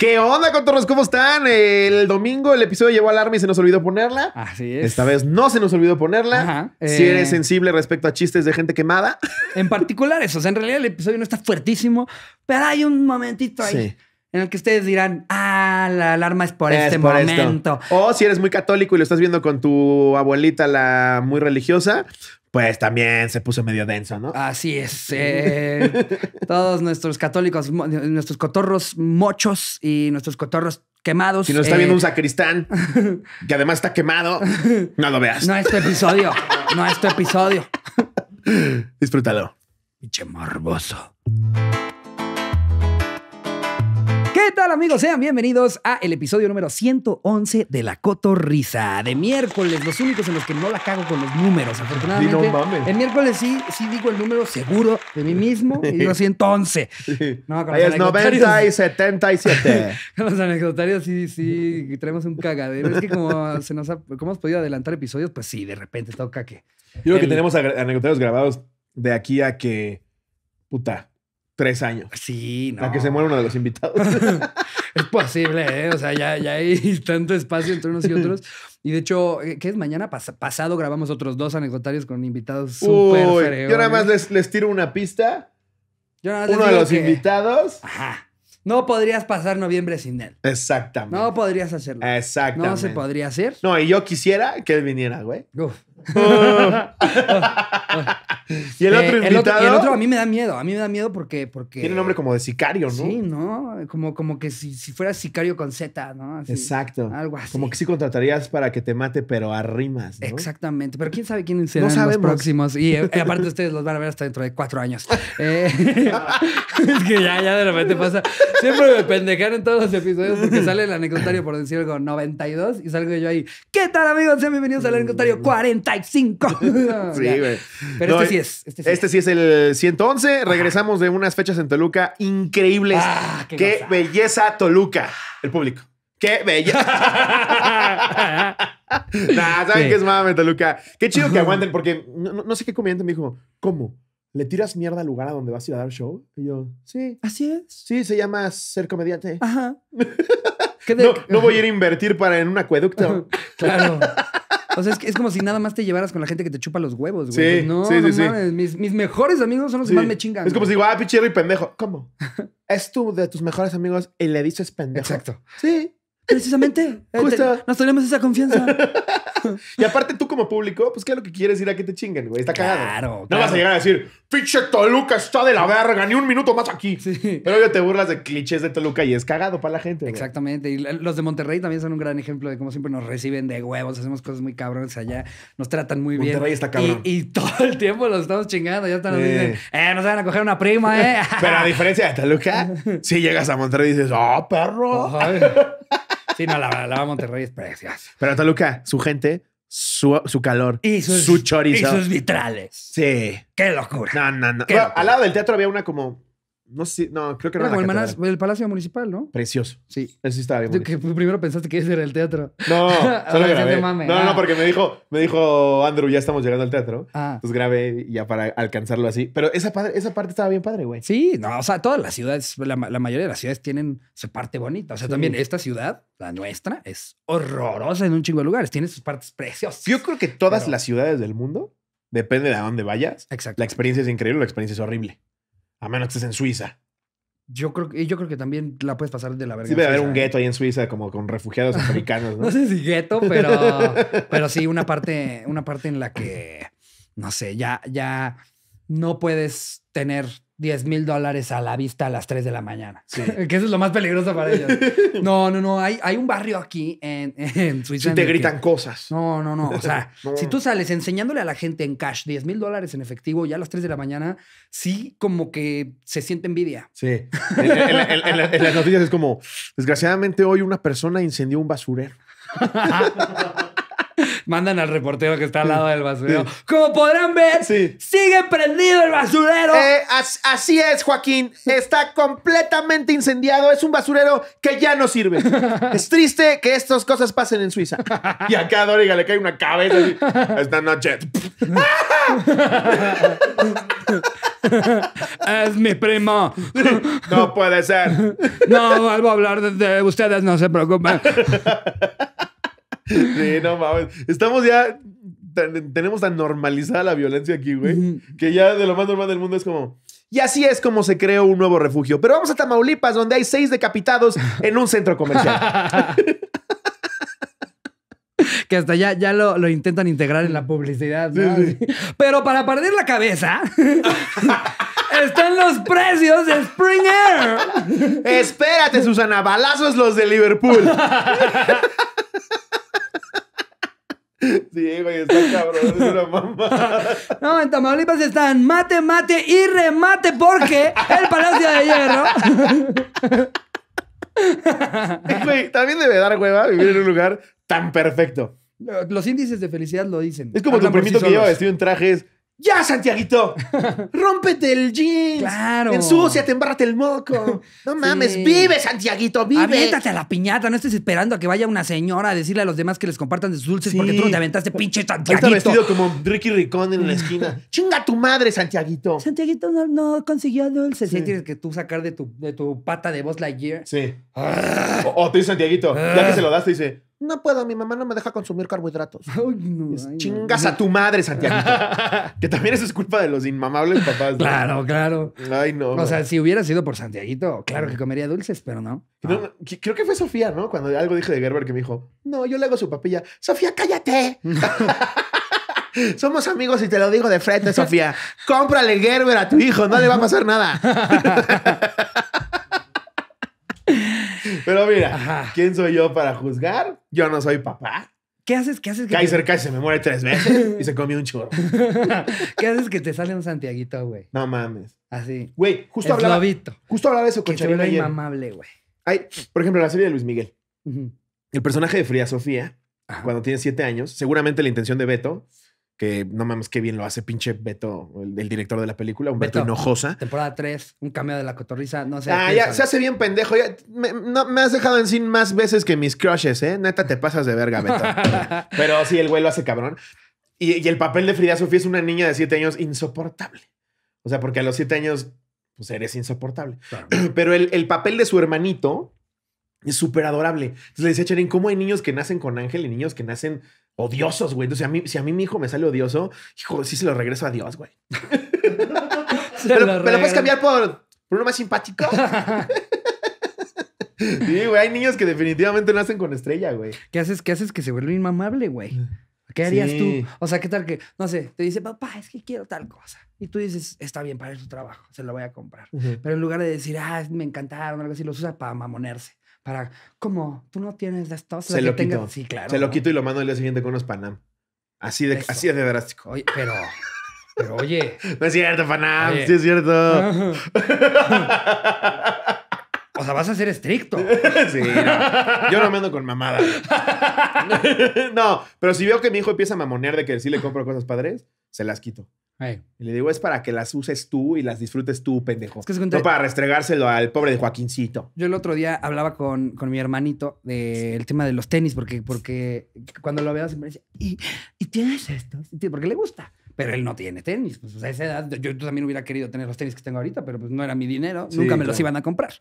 ¿Qué onda, contornos? ¿Cómo están? El domingo el episodio llevó alarma y se nos olvidó ponerla. Así es. Esta vez no se nos olvidó ponerla. Si eh, eres sensible respecto a chistes de gente quemada. En particular eso. en realidad el episodio no está fuertísimo, pero hay un momentito ahí. en el que ustedes dirán, ah, la alarma es por este momento. O si eres muy católico y lo estás viendo con tu abuelita, la muy religiosa, pues también se puso medio denso, ¿no? Así es. Eh, todos nuestros católicos, nuestros cotorros mochos y nuestros cotorros quemados. Si nos está viendo un eh, sacristán que además está quemado, no lo veas. No es tu episodio, no es tu episodio. Disfrútalo. Pinche morboso. ¿Qué tal amigos? Sean bienvenidos a el episodio número 111 de La Cotorrisa de miércoles, los únicos en los que no la cago con los números, afortunadamente. no mames. El miércoles sí, sí digo el número seguro de mí mismo y digo 111. No, Ahí es 90 y 77. los anecdotarios sí, sí, traemos un cagadero. Es que como, se nos ha, ¿Cómo hemos podido adelantar episodios, pues sí, de repente toca que... Yo creo que tenemos anecdotarios grabados de aquí a que... Puta, tres años. Sí, no. A que se muera uno de los invitados. es posible, ¿eh? O sea, ya, hay tanto espacio entre unos y otros. Y de hecho, eh, ¿qué es? Mañana pasado grabamos otros dos anecdotarios con invitados súper Yo nada más les, les, tiro una pista. Yo nada más uno de los invitados. Ajá. No podrías pasar noviembre sin él. Exactamente. No podrías hacerlo. Exactamente. No se podría hacer. No, y yo quisiera que él viniera, güey. Uf y el eh, otro invitado. a mí me da miedo, a mí me da miedo porque. porque Tiene nombre como de sicario, ¿no? Sí, ¿no? Como, como que si, si fuera sicario con Z, ¿no? Exacto. Algo así. Como que si contratarías para que te mate, pero arrimas. ¿no? Exactamente. Pero quién sabe quién serán no los próximos. Y eh, aparte, ustedes los van a ver hasta dentro de cuatro años. Eh, es que ya, ya de repente pasa. Siempre me en todos los episodios porque sale el anecdotario, por decir algo, 92 y salgo yo ahí. ¿Qué tal, amigos? Sean bienvenidos al anecdotario 40. Mm. 5 Pero este sí es. Este sí, este es. el 111. Regresamos de unas fechas en Toluca increíbles. Ah, qué, belleza Toluca. El público. ¡Qué belleza ¿saben qué es mame, Toluca? Qué chido que aguanten, porque no, sé qué comediante me dijo, ¿cómo? ¿Le tiras mierda al lugar a donde vas a ir a dar show? Y yo, sí. Así es. Sí, se llama ser comediante. Ajá. no, no, voy a ir a invertir para en un acueducto. claro. O sea, es, es, como si nada más te llevaras con la gente que te chupa los huevos, güey. Sí, no, sí, no Mis, mis, mejores amigos son los que más me chingan. Es como si digo, ah, pichero y pendejo. ¿Cómo? es tú de tus mejores amigos y le dices pendejo. Exacto. Sí. Precisamente. Eh, nos tenemos esa confianza. y aparte, tú como público, pues, ¿qué es lo que quieres ir a que te chinguen, güey? Está cagado. Claro, No vas a llegar a decir, pinche Toluca está de la verga, ni un minuto más aquí. Pero ya te burlas de clichés de Toluca y es cagado para la gente. Exactamente. Y los de Monterrey también son un gran ejemplo de cómo siempre nos reciben de huevos, hacemos cosas muy cabrones allá, nos tratan muy bien. Monterrey está cabrón. Y, todo el tiempo los estamos chingando. Ya están nos eh, nos van a coger una prima, eh. Pero a diferencia de Toluca, si llegas a Monterrey y dices, oh, perro. Sí, no, la, la Monterrey es preciosa. Pero Toluca, su gente, su, su, calor, su chorizo. Y sus vitrales. Sí. Qué locura. No, no, no. Al lado del teatro había una como no sé, no, creo que era, era el, Palacio Municipal, ¿no? Precioso. Sí. Eso sí estaba bien. primero pensaste que ese era el teatro. No, ah, No, no, ah. porque me dijo, me dijo Andrew, ya estamos llegando al teatro. Ah. Entonces grabé ya para alcanzarlo así. Pero esa, padre, esa parte estaba bien padre, güey. Sí, no, o sea, todas las ciudades, la, mayoría de las ciudades tienen su parte bonita. O sea, también esta ciudad, la nuestra, es horrorosa en un chingo de lugares. Tiene sus partes preciosas. Yo creo que todas las ciudades del mundo, depende de a dónde vayas, la experiencia es increíble o la experiencia es horrible. A menos que estés en Suiza. Yo creo, yo creo que también la puedes pasar de la verga. Sí, debe haber un gueto ¿eh? ahí en Suiza, como con refugiados africanos, ¿no? sé si gueto, pero, sí, una parte, una parte en la que, no sé, ya, ya no puedes tener 10 mil dólares a la vista a las 3 de la mañana. que eso es lo más peligroso para ellos. No, no, no. Hay, hay un barrio aquí en, Suiza. Si te gritan cosas. No, no, no. O sea, si tú sales enseñándole a la gente en cash 10 mil dólares en efectivo ya a las 3 de la mañana, sí como que se siente envidia. Sí. en, en las noticias es como, desgraciadamente hoy una persona incendió un basurero. Mandan al reportero que está al lado del basurero. Como podrán ver, sigue prendido el basurero. Eh, así es, Joaquín. Está completamente incendiado. Es un basurero que ya no sirve. es triste que estas cosas pasen en Suiza. y acá a Doriga le cae una cabeza. Esta noche. es mi primo. no puede ser. no vuelvo a hablar de ustedes, no se preocupen. Sí, no mames. Estamos ya. tenemos tan normalizada la violencia aquí, güey, que ya de lo más normal del mundo es como. Y así es como se creó un nuevo refugio. Pero vamos a Tamaulipas, donde hay seis decapitados en un centro comercial. que hasta ya, ya lo, intentan integrar en la publicidad. Pero para perder la cabeza, están los precios de Spring Air. Espérate, Susana, balazos los de Liverpool. Sí, güey, está cabrón, es una mamá. No, en Tamaulipas están mate, mate y remate porque el Palacio de Hierro. Güey, también debe dar hueva vivir en un lugar tan perfecto. Los índices de felicidad lo dicen. Es como tu primito que lleva vestido en trajes ya, Santiaguito, rómpete el jeans. Claro. Ensúciate, embárrate el moco. No mames, vive, Santiaguito, vive. Aviéntate a la piñata, no estés esperando a que vaya una señora a decirle a los demás que les compartan de sus dulces porque tú no te aventaste, pinche Santiaguito. estás vestido como Ricky Ricón en la esquina. Chinga tu madre, Santiaguito. Santiaguito no, no consiguió dulces. Sí. tienes que tú sacar de tu, de tu pata de voz gear? Sí. Oh, O, te dice Santiaguito, ya que se lo das, te dice, no puedo, mi mamá no me deja consumir carbohidratos. Ay, no, chingas a tu madre, Santiago. que también eso es culpa de los inmamables papás. Claro, claro. Ay, no. O sea, si hubiera sido por Santiaguito, claro que comería dulces, pero no. Ah. Creo que fue Sofía, ¿no? Cuando algo dije de Gerber que me dijo, no, yo le hago su papilla. Sofía, cállate. Somos amigos y te lo digo de frente, Sofía. Cómprale Gerber a tu hijo, no le va a pasar nada. Pero mira, ¿quién soy yo para juzgar? Yo no soy papá. ¿Qué haces? ¿Qué haces? Kaiser Kaiser se me muere tres veces y se comió un chorro. ¿Qué haces que te sale un Santiaguito, güey? No mames. Así. Güey, justo hablaba. Justo hablaba de eso con Chabela ayer. mamable, güey. por ejemplo, la serie de Luis Miguel. El personaje de Fría Sofía, cuando tiene siete años, seguramente la intención de Beto que no mames, qué bien lo hace pinche Beto, el, director de la película, un Beto, enojosa. Temporada 3, un cambio de la cotorriza, no sé. Ah, ya, se hace bien pendejo. me, has dejado en sin más veces que mis crushes, ¿eh? Neta, te pasas de verga, Beto. Pero sí, el güey lo hace cabrón. Y, el papel de Frida Sofía es una niña de 7 años insoportable. O sea, porque a los 7 años, pues eres insoportable. Pero el, papel de su hermanito, es súper adorable. Entonces le decía a ¿cómo hay niños que nacen con ángel y niños que nacen odiosos, güey. Entonces, a mí, si a mí mi hijo me sale odioso, hijo, sí se lo regreso a Dios, güey. pero, lo puedes cambiar por, uno más simpático. sí, güey, hay niños que definitivamente nacen con estrella, güey. ¿Qué haces? ¿Qué haces que se vuelve inmamable, güey? Mm. ¿Qué harías tú? O sea, ¿qué tal que, no sé, te dice, papá, es que quiero tal cosa? Y tú dices, está bien, para su trabajo, se lo voy a comprar. Pero en lugar de decir, ah, me encantaron, algo así, los usa para mamonerse para, como, tú no tienes de Se lo quito. Sí, claro. Se lo quito y lo mando el día siguiente con unos Panam. Así de, de drástico. Oye, pero, pero oye. No es cierto, Panam, sí es cierto. O sea, vas a ser estricto. Sí, no. Yo no me ando con mamada. No, pero si veo que mi hijo empieza a mamonear de que sí le compro cosas padres, se las quito. Y le digo, es para que las uses tú y las disfrutes tú, pendejo. no para restregárselo al pobre de Joaquincito. Yo el otro día hablaba con, mi hermanito del tema de los tenis, porque, porque cuando lo veas siempre dice, ¿Y, ¿y, tienes esto? Porque le gusta pero él no tiene tenis. Pues, a esa edad, yo, también hubiera querido tener los tenis que tengo ahorita, pero pues no era mi dinero, nunca me los iban a comprar.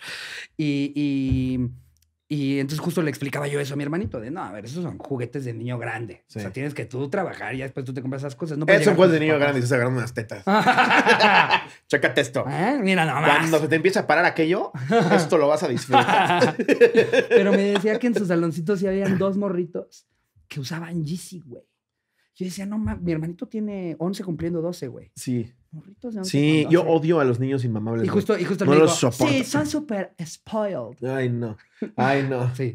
Y, entonces justo le explicaba yo eso a mi hermanito, de no, a ver, esos son juguetes de niño grande. O sea, tienes que tú trabajar y después tú te compras esas cosas. No es de niño grande y se agarran unas tetas. Chécate esto. Ah, mira nomás. Cuando se te empieza a parar aquello, esto lo vas a disfrutar. pero me decía que en su saloncitos sí habían dos morritos que usaban Yeezy, güey. Yo decía, no, mi hermanito tiene 11 cumpliendo 12, güey. Sí. Morritos de 11 Sí, yo odio a los niños inmamables. Y justo, y justo me los digo, Sí, son súper spoiled. Ay, no. Ay, no. sí.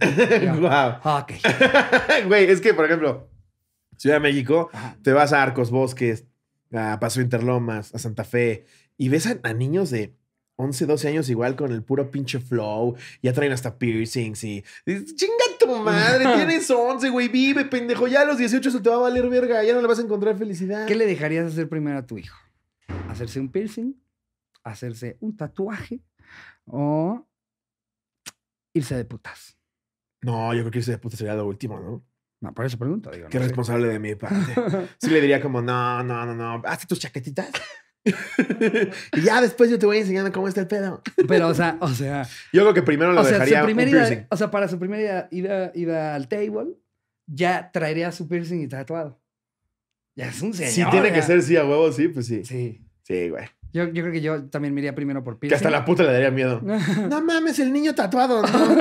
wow. Ok. Güey, es que, por ejemplo, Ciudad de México, te vas a Arcos Bosques, a Paso Interlomas, a Santa Fe, y ves a niños de 11, 12 años igual con el puro pinche flow. Ya traen hasta piercings y... ¡Chinga tu madre! Tienes 11, güey. Vive, pendejo. Ya a los 18 se te va a valer verga. Ya no le vas a encontrar felicidad. ¿Qué le dejarías hacer primero a tu hijo? ¿Hacerse un piercing? ¿Hacerse un tatuaje? ¿O irse de putas? No, yo creo que irse de putas sería lo último, ¿no? No, por eso pregunto. Qué responsable de mi parte. Sí le diría como, no, no, no, no. Hazte tus chaquetitas. y ya después yo te voy enseñando cómo está el pedo. Pero, o sea, o sea. Yo creo que primero lo dejaría. o sea, para su primera ida, al table, ya traería su piercing y tatuado. Ya es un señor. Si tiene que ser sí a huevo, sí, pues sí. Sí. Sí, güey. Yo, creo que yo también miraría primero por piercing. Que hasta la puta le daría miedo. no mames, el niño tatuado. ¿no?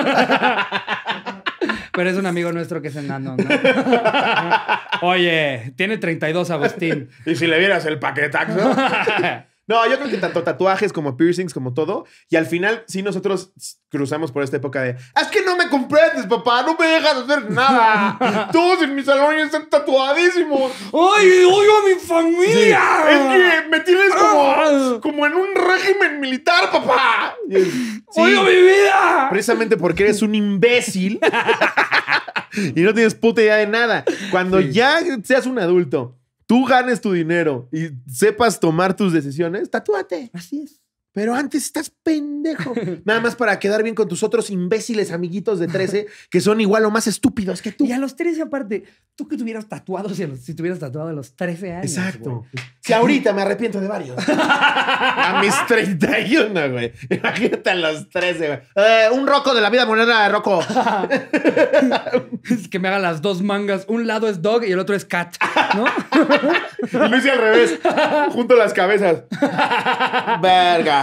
Pero es un amigo nuestro que es enano. ¿no? Oye, tiene 32 Agustín. ¿Y si le vieras el paquetaxo? No, yo creo que tanto tatuajes como piercings, como todo. Y al final, sí, nosotros cruzamos por esta época de. Es que no me comprendes, papá. No me dejas hacer nada. Todos en mi salón están tatuadísimos. ¡Ay, odio a mi familia! Es que me tienes como, ah. como en un régimen militar, papá. ¡Odio mi vida! Precisamente porque eres un imbécil y no tienes puta idea de nada. Cuando ya seas un adulto tú ganes tu dinero y sepas tomar tus decisiones, tatúate. Así es. Pero antes estás pendejo. Nada más para quedar bien con tus otros imbéciles amiguitos de 13 que son igual o más estúpidos que tú. Y a los 13, aparte, tú que tuvieras tatuados, si, si tuvieras tatuado a los 13 años. Exacto. Que ahorita me arrepiento de varios. a mis 31, güey. Imagínate a los 13, güey. Eh, un roco de la vida moneda de roco. que me hagan las dos mangas. Un lado es dog y el otro es cat, ¿no? lo hice al revés. Junto las cabezas. Verga.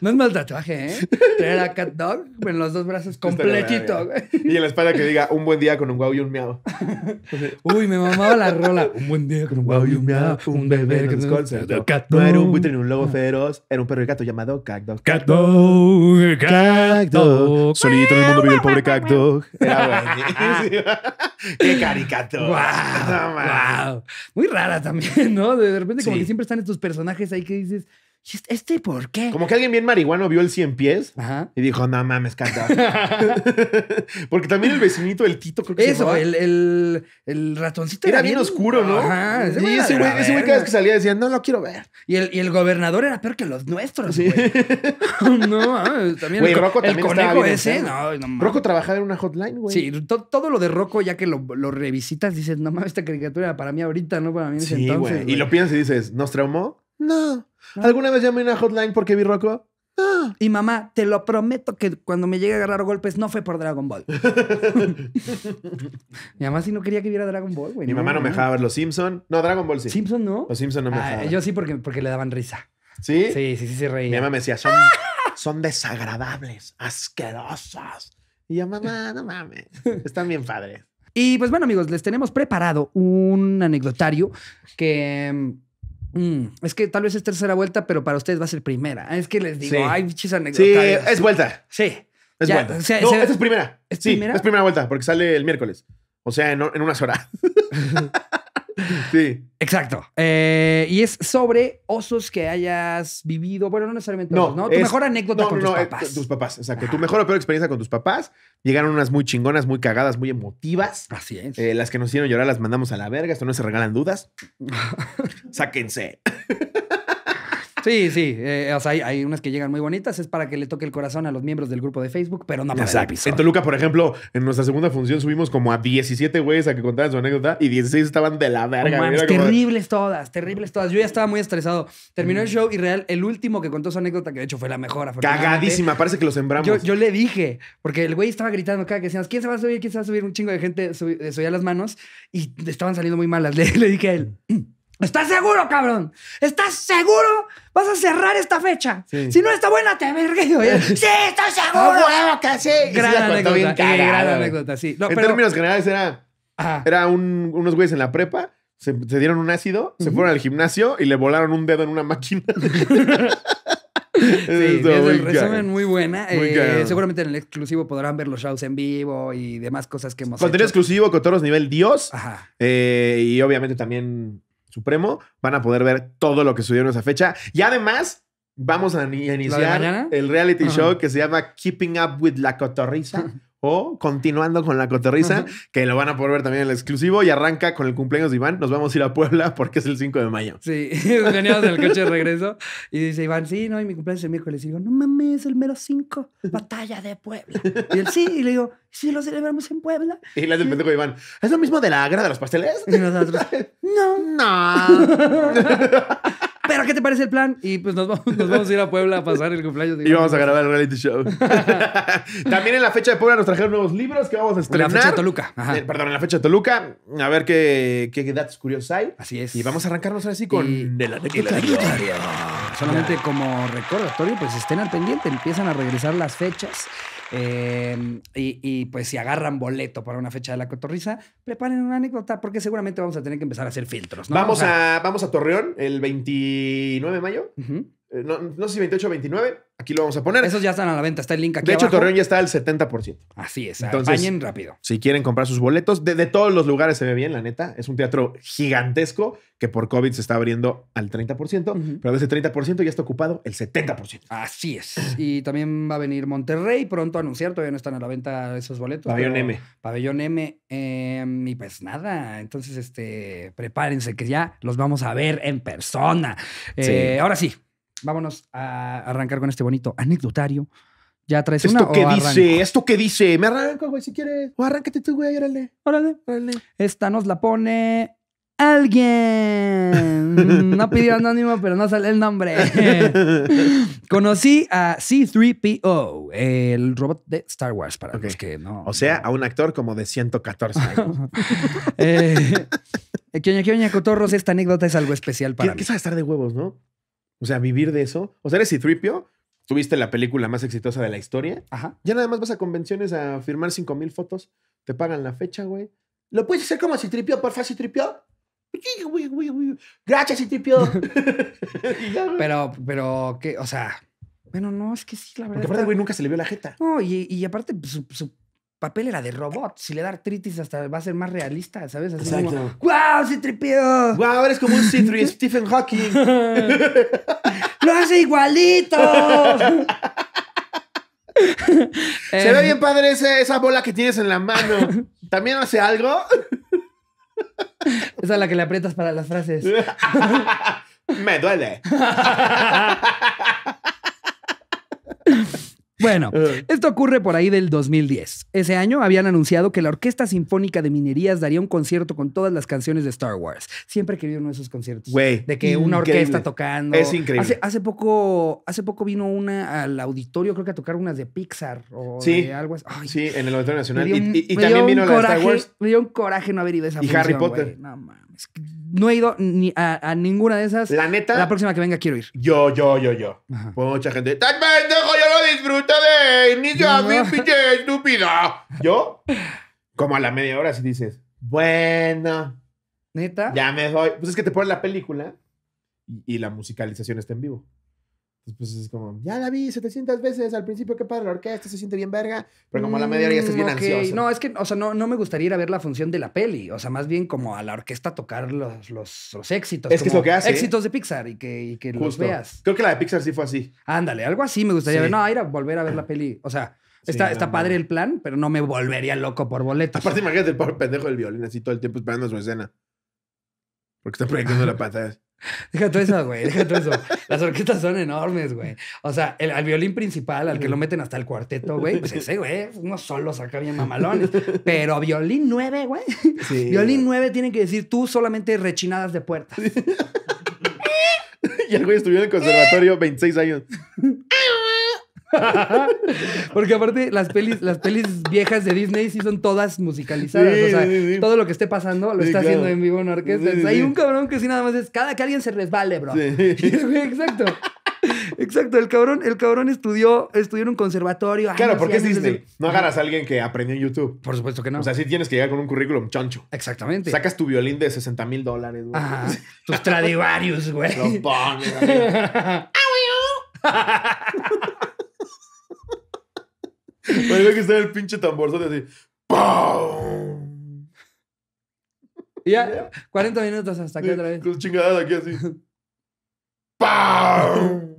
No es mal tatuaje, ¿eh? Traer a Cat Dog en los dos brazos completito. Y en la espalda que diga un buen día con un guau y un miau. Uy, me mamaba la rola. Un buen día con un guau y un miau. Un bebé que nos concertó. No era un buitre ni un lobo feroz. Era un perro y gato llamado Cat Dog. Cat Dog. Cat Dog. Solito en el mundo vive el pobre Cat Dog. Era buenísimo. Qué caricato. wow. Muy rara también, ¿no? De repente como que siempre están estos personajes ahí que dices ¿Este por qué? Como que alguien bien marihuano vio el 100 pies y dijo, no mames, canta. Porque también el vecinito, el Tito, creo que Eso, el, el, ratoncito era, bien oscuro, ¿no? y ese güey, ese güey cada vez que salía decía, no lo quiero ver. Y el, y el gobernador era peor que los nuestros, güey. no, ah, también el, Rocco también conejo ese. Rocco trabajaba en una hotline, güey. Sí, todo lo de Rocco, ya que lo, lo, revisitas, dices, no mames, esta caricatura para mí ahorita, no para mí entonces. Y lo piensas y dices, ¿nos traumó? No. ¿Alguna vez llamé a una hotline porque vi Rocco? No. Y mamá, te lo prometo que cuando me llegue a agarrar golpes no fue por Dragon Ball. mi mamá sí no quería que viera Dragon Ball, güey. Mi mamá no, me dejaba ver Los Simpsons? No, Dragon Ball sí. Simpson no. Los Simpsons no me ah, dejaba. yo sí porque, porque le daban risa. ¿Sí? Sí, sí, sí sí, reía. Mi mamá me decía, son, son desagradables, asquerosas. Y yo, mamá, no mames. Están bien padres. Y pues bueno, amigos, les tenemos preparado un anecdotario que mm, Mm, es que tal vez es tercera vuelta, pero para ustedes va a ser primera. Es que les digo, hay ay, anécdotas. Sí, es vuelta. Sí. Es vuelta. no, esta es primera. ¿Es primera? Es primera vuelta, porque sale el miércoles. O sea, en, en unas horas. Sí. Exacto. Eh, y es sobre osos que hayas vivido. Bueno, no necesariamente no, Tu mejor anécdota con tus papás. tus papás, sea, que Tu mejor o peor experiencia con tus papás. Llegaron unas muy chingonas, muy cagadas, muy emotivas. Así es. Eh, las que nos hicieron llorar las mandamos a la verga. Esto no se regalan dudas. Sáquense. Sí, sí. Eh, o sea, hay, unas que llegan muy bonitas. Es para que le toque el corazón a los miembros del grupo de Facebook, pero no para En Toluca, por ejemplo, en nuestra segunda función subimos como a 17 güeyes a que contaran su anécdota y 16 estaban de la verga. terribles todas, terribles todas. Yo ya estaba muy estresado. Terminó el mm. show y real, el último que contó su anécdota, que de hecho fue la mejor. Cagadísima, parece que lo sembramos. Yo, le dije, porque el güey estaba gritando cada que decíamos, ¿quién se va a subir? ¿Quién se va a subir? Un chingo de gente eh, subía las manos y estaban saliendo muy malas. Le, dije a él... ¿Estás seguro, cabrón? ¿Estás seguro? Vas a cerrar esta fecha. Si no está buena, te verga. Eh. sí, estoy seguro. No, ah, bueno, que sí. Gran, eh, anécdota. sí. en términos generales era, era unos güeyes en la prepa, se, dieron un ácido, se fueron al gimnasio y le volaron un dedo en una máquina. sí, es el resumen muy buena. Eh, seguramente en el exclusivo podrán ver los shows en vivo y demás cosas que hemos Contenido hecho. exclusivo, Cotorros nivel Dios. Ajá. y obviamente también Supremo, van a poder ver todo lo que en esa fecha. Y además, vamos a, iniciar el reality show que se llama Keeping Up with la Cotorriza o Continuando con la Cotorriza, que lo van a poder ver también en el exclusivo y arranca con el cumpleaños de Iván. Nos vamos a ir a Puebla porque es el 5 de mayo. Sí, veníamos del coche de regreso y dice Iván, sí, no, y mi cumpleaños es el miércoles. Y digo, no mames, es el mero 5, batalla de Puebla. Y él, sí, y le digo, sí, lo celebramos en Puebla. Y le hace el pendejo Iván, ¿es lo mismo de la agra de los pasteles? No. No. Pero, ¿qué te parece el plan? Y pues nos vamos, nos vamos a ir a Puebla a pasar el cumpleaños. De y vamos a grabar el reality show. También en la fecha de Puebla nos trajeron nuevos libros que vamos a estrenar. En la fecha de Toluca. Eh, perdón, en la fecha de Toluca. A ver qué, qué datos curiosos hay. Así es. Y vamos a arrancarnos ahora sí con... De la, Tequila. Solamente como recordatorio, pues estén al pendiente. Empiezan a regresar las fechas. Em, y, pues si agarran boleto para una fecha de la cotorriza, preparen una anécdota porque seguramente vamos a tener que empezar a hacer filtros. Vamos, a, vamos a Torreón el 29 de mayo. Eh, no, sé si 28 o 29, aquí lo vamos a poner. Esos ya están a la venta, está el link aquí. De hecho, Torreón ya está al 70%. Así es, Entonces, apañen rápido. Si quieren comprar sus boletos, de, todos los lugares se ve bien, la neta. Es un teatro gigantesco que por COVID se está abriendo al 30%, pero de ese 30% ya está ocupado el 70%. Así es. Y también va a venir Monterrey pronto a anunciar, todavía no están a la venta esos boletos. Pabellón M. Pabellón M. Em, y pues nada, entonces este, prepárense que ya los vamos a ver en persona. Eh, ahora sí, vámonos a arrancar con este bonito anecdotario. Ya traes ¿Esto que dice? ¿Esto que dice? Me arranco, güey, si quieres. O arráncate tú, güey, órale. Órale. Órale. Esta nos la pone alguien. No pidió anónimo, pero no sale el nombre. Conocí a C3PO, el robot de Star Wars, para que no. O sea, a un actor como de 114 años. Eh, eh, que oña, que cotorros, esta anécdota es algo especial para ¿Qué, mí. Que sabe estar de huevos, ¿no? O sea, vivir de eso. O sea, eres Citripio, tuviste la película más exitosa de la historia. Ajá. Ya nada más vas a convenciones a firmar 5000 mil fotos, te pagan la fecha, güey. ¿Lo puedes hacer como Citripio, porfa, Citripio? Gracias, Citripio. pero, pero, ¿qué? O sea. Bueno, no, es que sí, la verdad. Porque aparte, güey, nunca se le vio la jeta. No, y, y aparte, pues, su papel era de robot. Si le da artritis, hasta va a ser más realista, ¿sabes? Así Exacto. como, ¡Wow, Citripio! ¡Wow, eres como un Citri, Stephen Hawking! ¡Lo hace igualito! Se ve bien padre esa bola que tienes en la mano. ¿También hace algo? Esa es la que le aprietas para las frases. Me duele. Bueno, eh. esto ocurre por ahí del 2010. Ese año habían anunciado que la Orquesta Sinfónica de Minerías daría un concierto con todas las canciones de Star Wars. Siempre he querido uno de esos conciertos. De que una orquesta tocando. Es increíble. Hace, poco, hace poco vino una al auditorio, creo que a tocar unas de Pixar o de algo así. sí, en el Auditorio Nacional. y, también vino coraje, la Star Wars. Me dio un coraje no haber ido a esa Y Harry Potter. No he ido ni a, ninguna de esas. La neta. La próxima que venga quiero ir. Yo, yo, yo, yo. Mucha gente disfruta de pinche estúpida. Yo, como a la media hora, si dices, bueno. ¿Neta? Ya me voy. Pues es que te ponen la película y la musicalización está en vivo. Entonces, pues, es como, ya la vi 700 veces. Al principio, qué padre la orquesta, se siente bien verga. Pero como la mm, media hora ya estás bien ansioso. No, es que, o sea, no, no me gustaría ir a ver la función de la peli. O sea, más bien como a la orquesta tocar los, los, éxitos. Es que es lo que hace. ¿eh? Éxitos de Pixar y que, que los veas. Creo que la de Pixar sí fue así. Ándale, algo así me gustaría ver. No, ir a volver a ver la peli. O sea, Está, padre el plan, pero no me volvería loco por boletos. Aparte, imagínate el pobre pendejo del violín así todo el tiempo esperando su escena. Porque está proyectando la pantalla. Deja todo eso, güey. Deja todo eso. Las orquestas son enormes, güey. O sea, el, al violín principal, al que lo meten hasta el cuarteto, güey, pues ese, güey, unos solos acá bien mamalones. Pero violín 9, güey. violín 9 tienen que decir tú solamente rechinadas de puertas. y el güey estudió en el conservatorio 26 años. Porque aparte, las pelis, las pelis viejas de Disney sí son todas musicalizadas. o sea, todo lo que esté pasando lo está haciendo en vivo una orquesta. hay un cabrón que sí nada más es cada que alguien se resbale, bro. Exacto. Exacto, el cabrón, el cabrón estudió, estudió en un conservatorio. claro, porque es Disney. No agarras a alguien que aprendió en YouTube. Por supuesto que no. O sea, sí tienes que llegar con un currículum choncho. Exactamente. Sacas tu violín de 60 mil dólares, tus Tradivarius, güey. Lo Parece que está el pinche tamborzote así. Y ya, 40 minutos hasta que otra vez. Con chingadas aquí así. ¡Pum!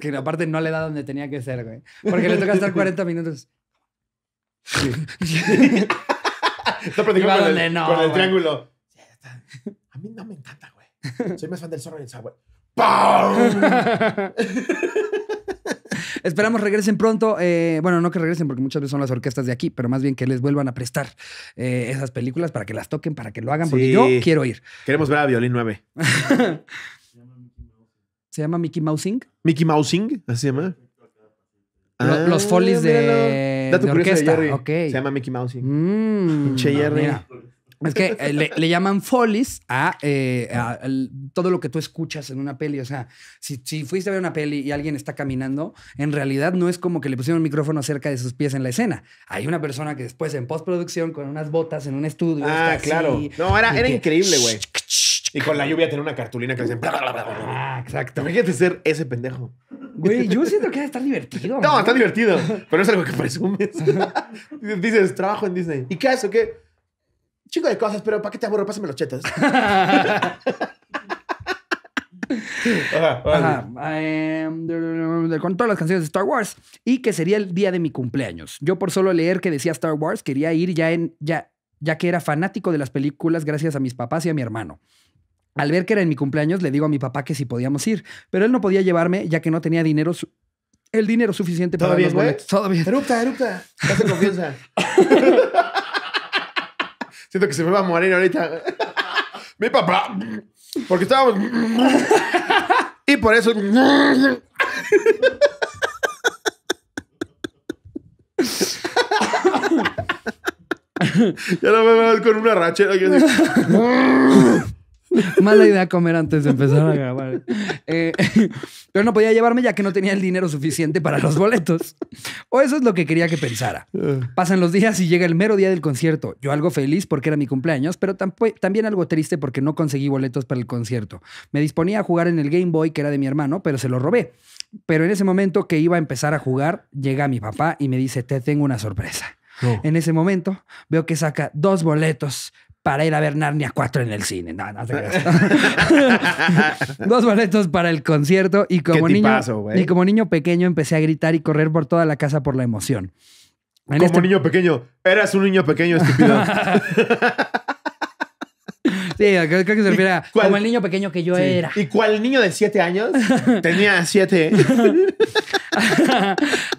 que, aparte no le da donde tenía que ser, güey. Porque le toca estar 40 minutos. está con el, el triángulo. A mí no me encanta, güey. Soy más fan del zorro y el sabueso. ¡Pum! Esperamos regresen pronto. Eh, bueno, no que regresen porque muchas veces son las orquestas de aquí, pero más bien que les vuelvan a prestar eh, esas películas para que las toquen, para que lo hagan, porque yo quiero ir. Queremos ver a Violín 9. ¿Se llama Mickey Mousing? Mickey Mousing, así se llama. Ah, los, folies de, la orquesta. Se llama Mickey Mousing. Mm, che es que eh, le, llaman follies a, eh, todo lo que tú escuchas en una peli. O sea, si, si, fuiste a ver una peli y alguien está caminando, en realidad no es como que le pusieron un micrófono cerca de sus pies en la escena. Hay una persona que después en postproducción con unas botas en un estudio. Ah, claro. no, era, era increíble, güey. Y con la lluvia tenía una cartulina que le decían. Ah, exacto. Imagínate ser ese pendejo. Güey, yo siento que está divertido. No, está divertido. Pero es algo que presumes. Dices, trabajo en Disney. ¿Y qué es o qué? chico de cosas, pero ¿para qué te aburro? Pásame los chetos. Em, con todas las canciones de Star Wars y que sería el día de mi cumpleaños. Yo por solo leer que decía Star Wars quería ir ya en ya ya que era fanático de las películas gracias a mis papás y a mi hermano. Al ver que era en mi cumpleaños le digo a mi papá que si podíamos ir, pero él no podía llevarme ya que no tenía dinero el dinero suficiente para los boletos. Todavía. Erupta, erupta. confianza. Siento que se me va a morir ahorita. Mi papá. Porque estábamos. y por eso. ya no me voy con una rachera Mala idea comer antes de empezar a grabar. Eh, pero no podía llevarme ya que no tenía el dinero suficiente para los boletos. O eso es lo que quería que pensara. Eh. Pasan los días y llega el mero día del concierto. Yo algo feliz porque era mi cumpleaños, pero también algo triste porque no conseguí boletos para el concierto. Me disponía a jugar en el Game Boy que era de mi hermano, pero se lo robé. Pero en ese momento que iba a empezar a jugar, llega mi papá y me dice, te tengo una sorpresa. En ese momento veo que saca dos boletos para ir a ver Narnia 4 en el cine. No, no Dos boletos para el concierto y como, niño, y como niño pequeño empecé a gritar y correr por toda la casa por la emoción. como este niño pequeño, eras un niño pequeño, estúpido. Sí, creo que se refiere como el niño pequeño que yo era. ¿Y cuál niño de siete años? Tenía siete.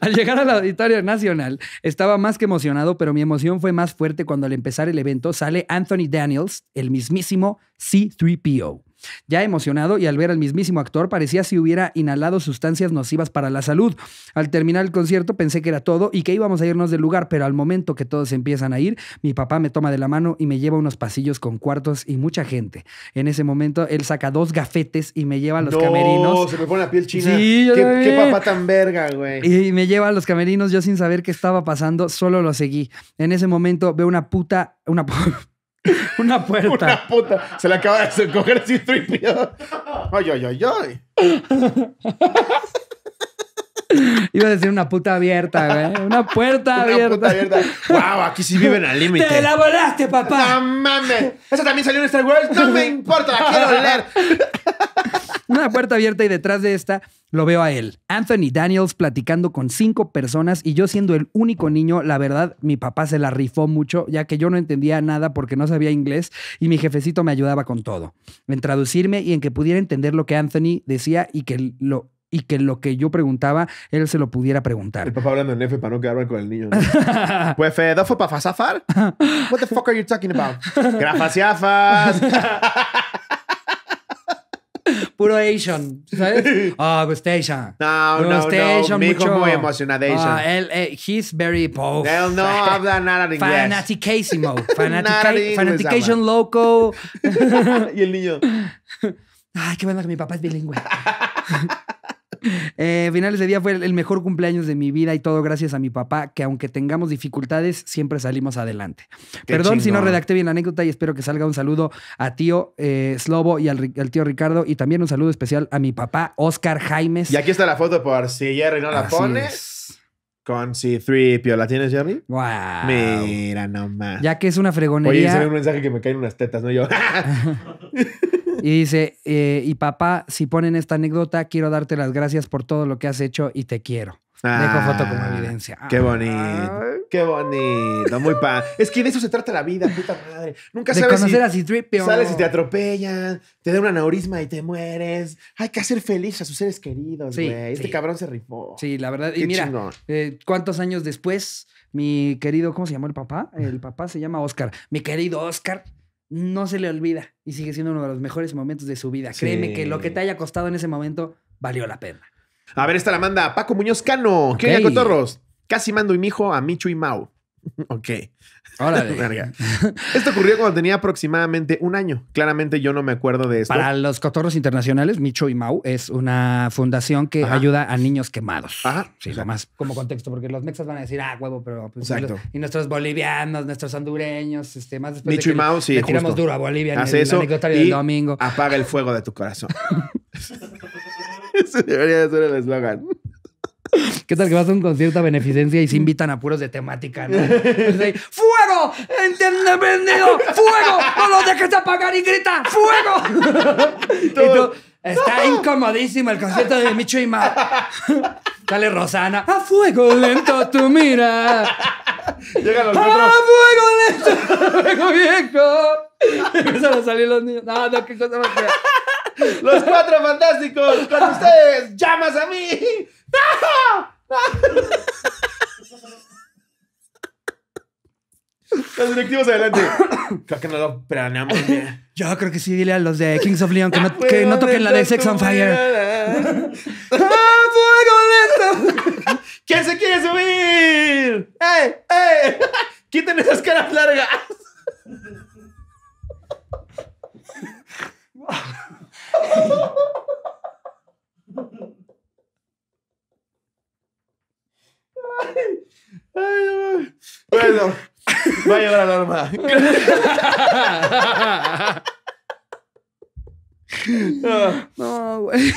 al llegar al Auditorio Nacional, estaba más que emocionado, pero mi emoción fue más fuerte cuando al empezar el evento sale Anthony Daniels, el mismísimo C3PO. Ya emocionado y al ver al mismísimo actor, parecía si hubiera inhalado sustancias nocivas para la salud. Al terminar el concierto pensé que era todo y que íbamos a irnos del lugar, pero al momento que todos empiezan a ir, mi papá me toma de la mano y me lleva a unos pasillos con cuartos y mucha gente. En ese momento, él saca dos gafetes y me lleva a los no, camerinos. se me pone la piel china. Sí, yo ¿Qué, qué papá tan verga, güey. Y me lleva a los camerinos yo sin saber qué estaba pasando, solo lo seguí. En ese momento veo una puta, una Una puerta. Una puta. Se la acaba de coger así tripió Ay, ay, ay, ay. Iba a decir una puta abierta, güey. Una puerta abierta. Una puta abierta. Wow, aquí sí viven al límite. ¡Te la volaste, papá! ¡No mames! Eso también salió en Star Wars. ¡No me importa! ¡La quiero leer! Una puerta abierta y detrás de esta lo veo a él, Anthony Daniels, platicando con cinco personas y yo siendo el único niño, la verdad, mi papá se la rifó mucho, ya que yo no entendía nada porque no sabía inglés y mi jefecito me ayudaba con todo, en traducirme y en que pudiera entender lo que Anthony decía y que lo, y que lo que yo preguntaba, él se lo pudiera preguntar. El papá hablando en F para no quedar con el niño. pues fue para What the fuck are you talking about? Puro Asian, ¿sabes? Ah, oh, Station. No, no, no. Mi mucho... muy ella. Ah, él, eh, he's very poor. Él no habla nada de inglés. Fanaticísimo. Fanatication loco. y el niño. Ay, qué bueno que mi papá es bilingüe. Eh, finales de día fue el mejor cumpleaños de mi vida y todo gracias a mi papá, que aunque tengamos dificultades, siempre salimos adelante. Perdón si no redacté bien la anécdota y espero que salga un saludo a tío eh, Slobo y al, tío Ricardo y también un saludo especial a mi papá, Oscar Jaimes. Y aquí está la foto por si Jerry no la pones. con C3PO. la tienes, Jerry? Wow. Mira nomás. Ya que es una fregonería. Oye, se ve un mensaje que me caen unas tetas, ¿no? Yo. Y dice, eh, y papá, si ponen esta anécdota, quiero darte las gracias por todo lo que has hecho y te quiero. Dejo foto como ah, evidencia. Qué bonito. Qué bonito. Muy pa. Es que de eso se trata la vida, puta madre. Nunca sabes. si Sales y te atropellan, te da un aneurisma y te mueres. Hay que hacer feliz a sus seres queridos, güey. este cabrón se rifó. Sí, la verdad. y mira, eh, ¿cuántos años después? Mi querido, ¿cómo se llamó el papá? El papá se llama Oscar. Mi querido Oscar no se le olvida y sigue siendo uno de los mejores momentos de su vida. Créeme que lo que te haya costado en ese momento valió la pena. A ver, esta la manda Paco Muñoz Cano. ¿Qué ¿Qué con torros. Casi mando y mijo a Michu y Mau. Ok. Órale. esto ocurrió cuando tenía aproximadamente un año. Claramente yo no me acuerdo de esto. Para los cotorros internacionales, Micho y Mau es una fundación que ayuda a niños quemados. Ajá. Sí, como contexto, porque los mexas van a decir, ah, huevo, pero. Pues, y nuestros bolivianos, nuestros hondureños, este, más después. Micho y Mau, sí. tiramos duro a Bolivia. eso. Apaga el fuego de tu corazón. Ese debería ser el eslogan. ¿Qué tal que vas a un concierto a beneficencia y se invitan a puros de temática? ¡Fuego! ¡Entiende, vendido! ¡Fuego! ¡No lo dejes apagar y grita! ¡Fuego! y tú, está incomodísimo el concierto de Micho y Mar Sale Rosana. ¡A fuego lento tú mira! los ¡A fuego lento! ¡Fuego viejo! Empiezan a salir los niños. No, no, qué cosa más fea. Los cuatro fantásticos, con ustedes, llamas a mí. Los directivos adelante. Creo que no lo planeamos bien. Yo creo que sí, dile a los de Kings of Leon que no, toquen la de Sex on Fire. ¿Quién se quiere subir? ¡Ey! ¡Ey! ¡Quiten esas caras largas! bueno, va a la alarma. No, güey.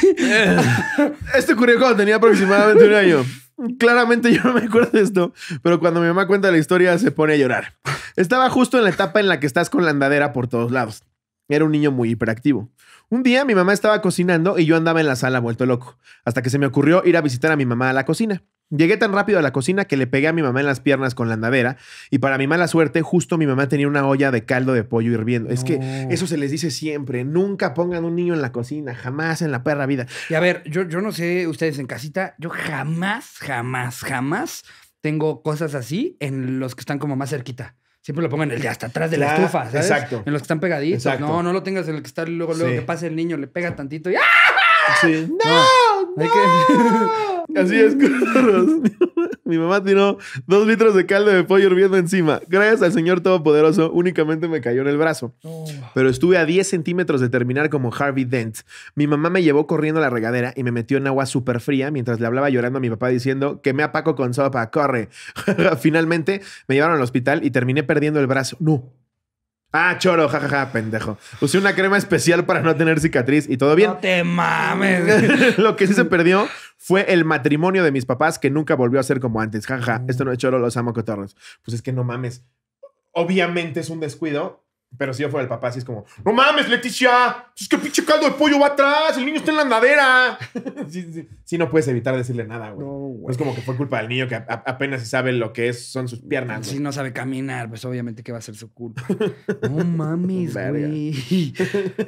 Esto ocurrió cuando tenía aproximadamente un año. Claramente yo no me acuerdo de esto, pero cuando mi mamá cuenta la historia se pone a llorar. Estaba justo en la etapa en la que estás con la andadera por todos lados. Era un niño muy hiperactivo. Un día mi mamá estaba cocinando y yo andaba en la sala vuelto loco, hasta que se me ocurrió ir a visitar a mi mamá a la cocina. Llegué tan rápido a la cocina que le pegué a mi mamá en las piernas con la andadera y para mi mala suerte justo mi mamá tenía una olla de caldo de pollo hirviendo. Es que eso se les dice siempre, nunca pongan un niño en la cocina, jamás en la perra vida. Y a ver, yo, yo no sé ustedes en casita, yo jamás, jamás, jamás tengo cosas así en los que están como más cerquita. Siempre lo pongan el de hasta atrás de la, estufa, Exacto. En los que están pegaditos. No, no lo tengas en el que está luego, luego que pase el niño, le pega tantito y ¡ah! No, no, no. Así es, Mi mamá tiró dos litros de caldo de pollo hirviendo encima. Gracias al Señor Todopoderoso, únicamente me cayó en el brazo. Oh. Pero estuve a 10 centímetros de terminar como Harvey Dent. Mi mamá me llevó corriendo a la regadera y me metió en agua súper fría mientras le hablaba llorando a mi papá diciendo que me apaco con sopa, corre. Finalmente me llevaron al hospital y terminé perdiendo el brazo. No, Ah, choro, jajaja, pendejo. Usé una crema especial para no tener cicatriz y todo bien. No te mames. lo que sí se perdió fue el matrimonio de mis papás que nunca volvió a ser como antes. Jaja, esto no es choro, los amo torres. Pues es que no mames. Obviamente es un descuido pero si yo fuera el papá, así es como, no mames, Leticia, es que pinche caldo de pollo va atrás, el niño está en la andadera. sí, sí, no puedes evitar decirle nada, güey. es como que fue culpa del niño que apenas sabe lo que es, son sus piernas. Si no sabe caminar, pues obviamente que va a ser su culpa. no mames, güey.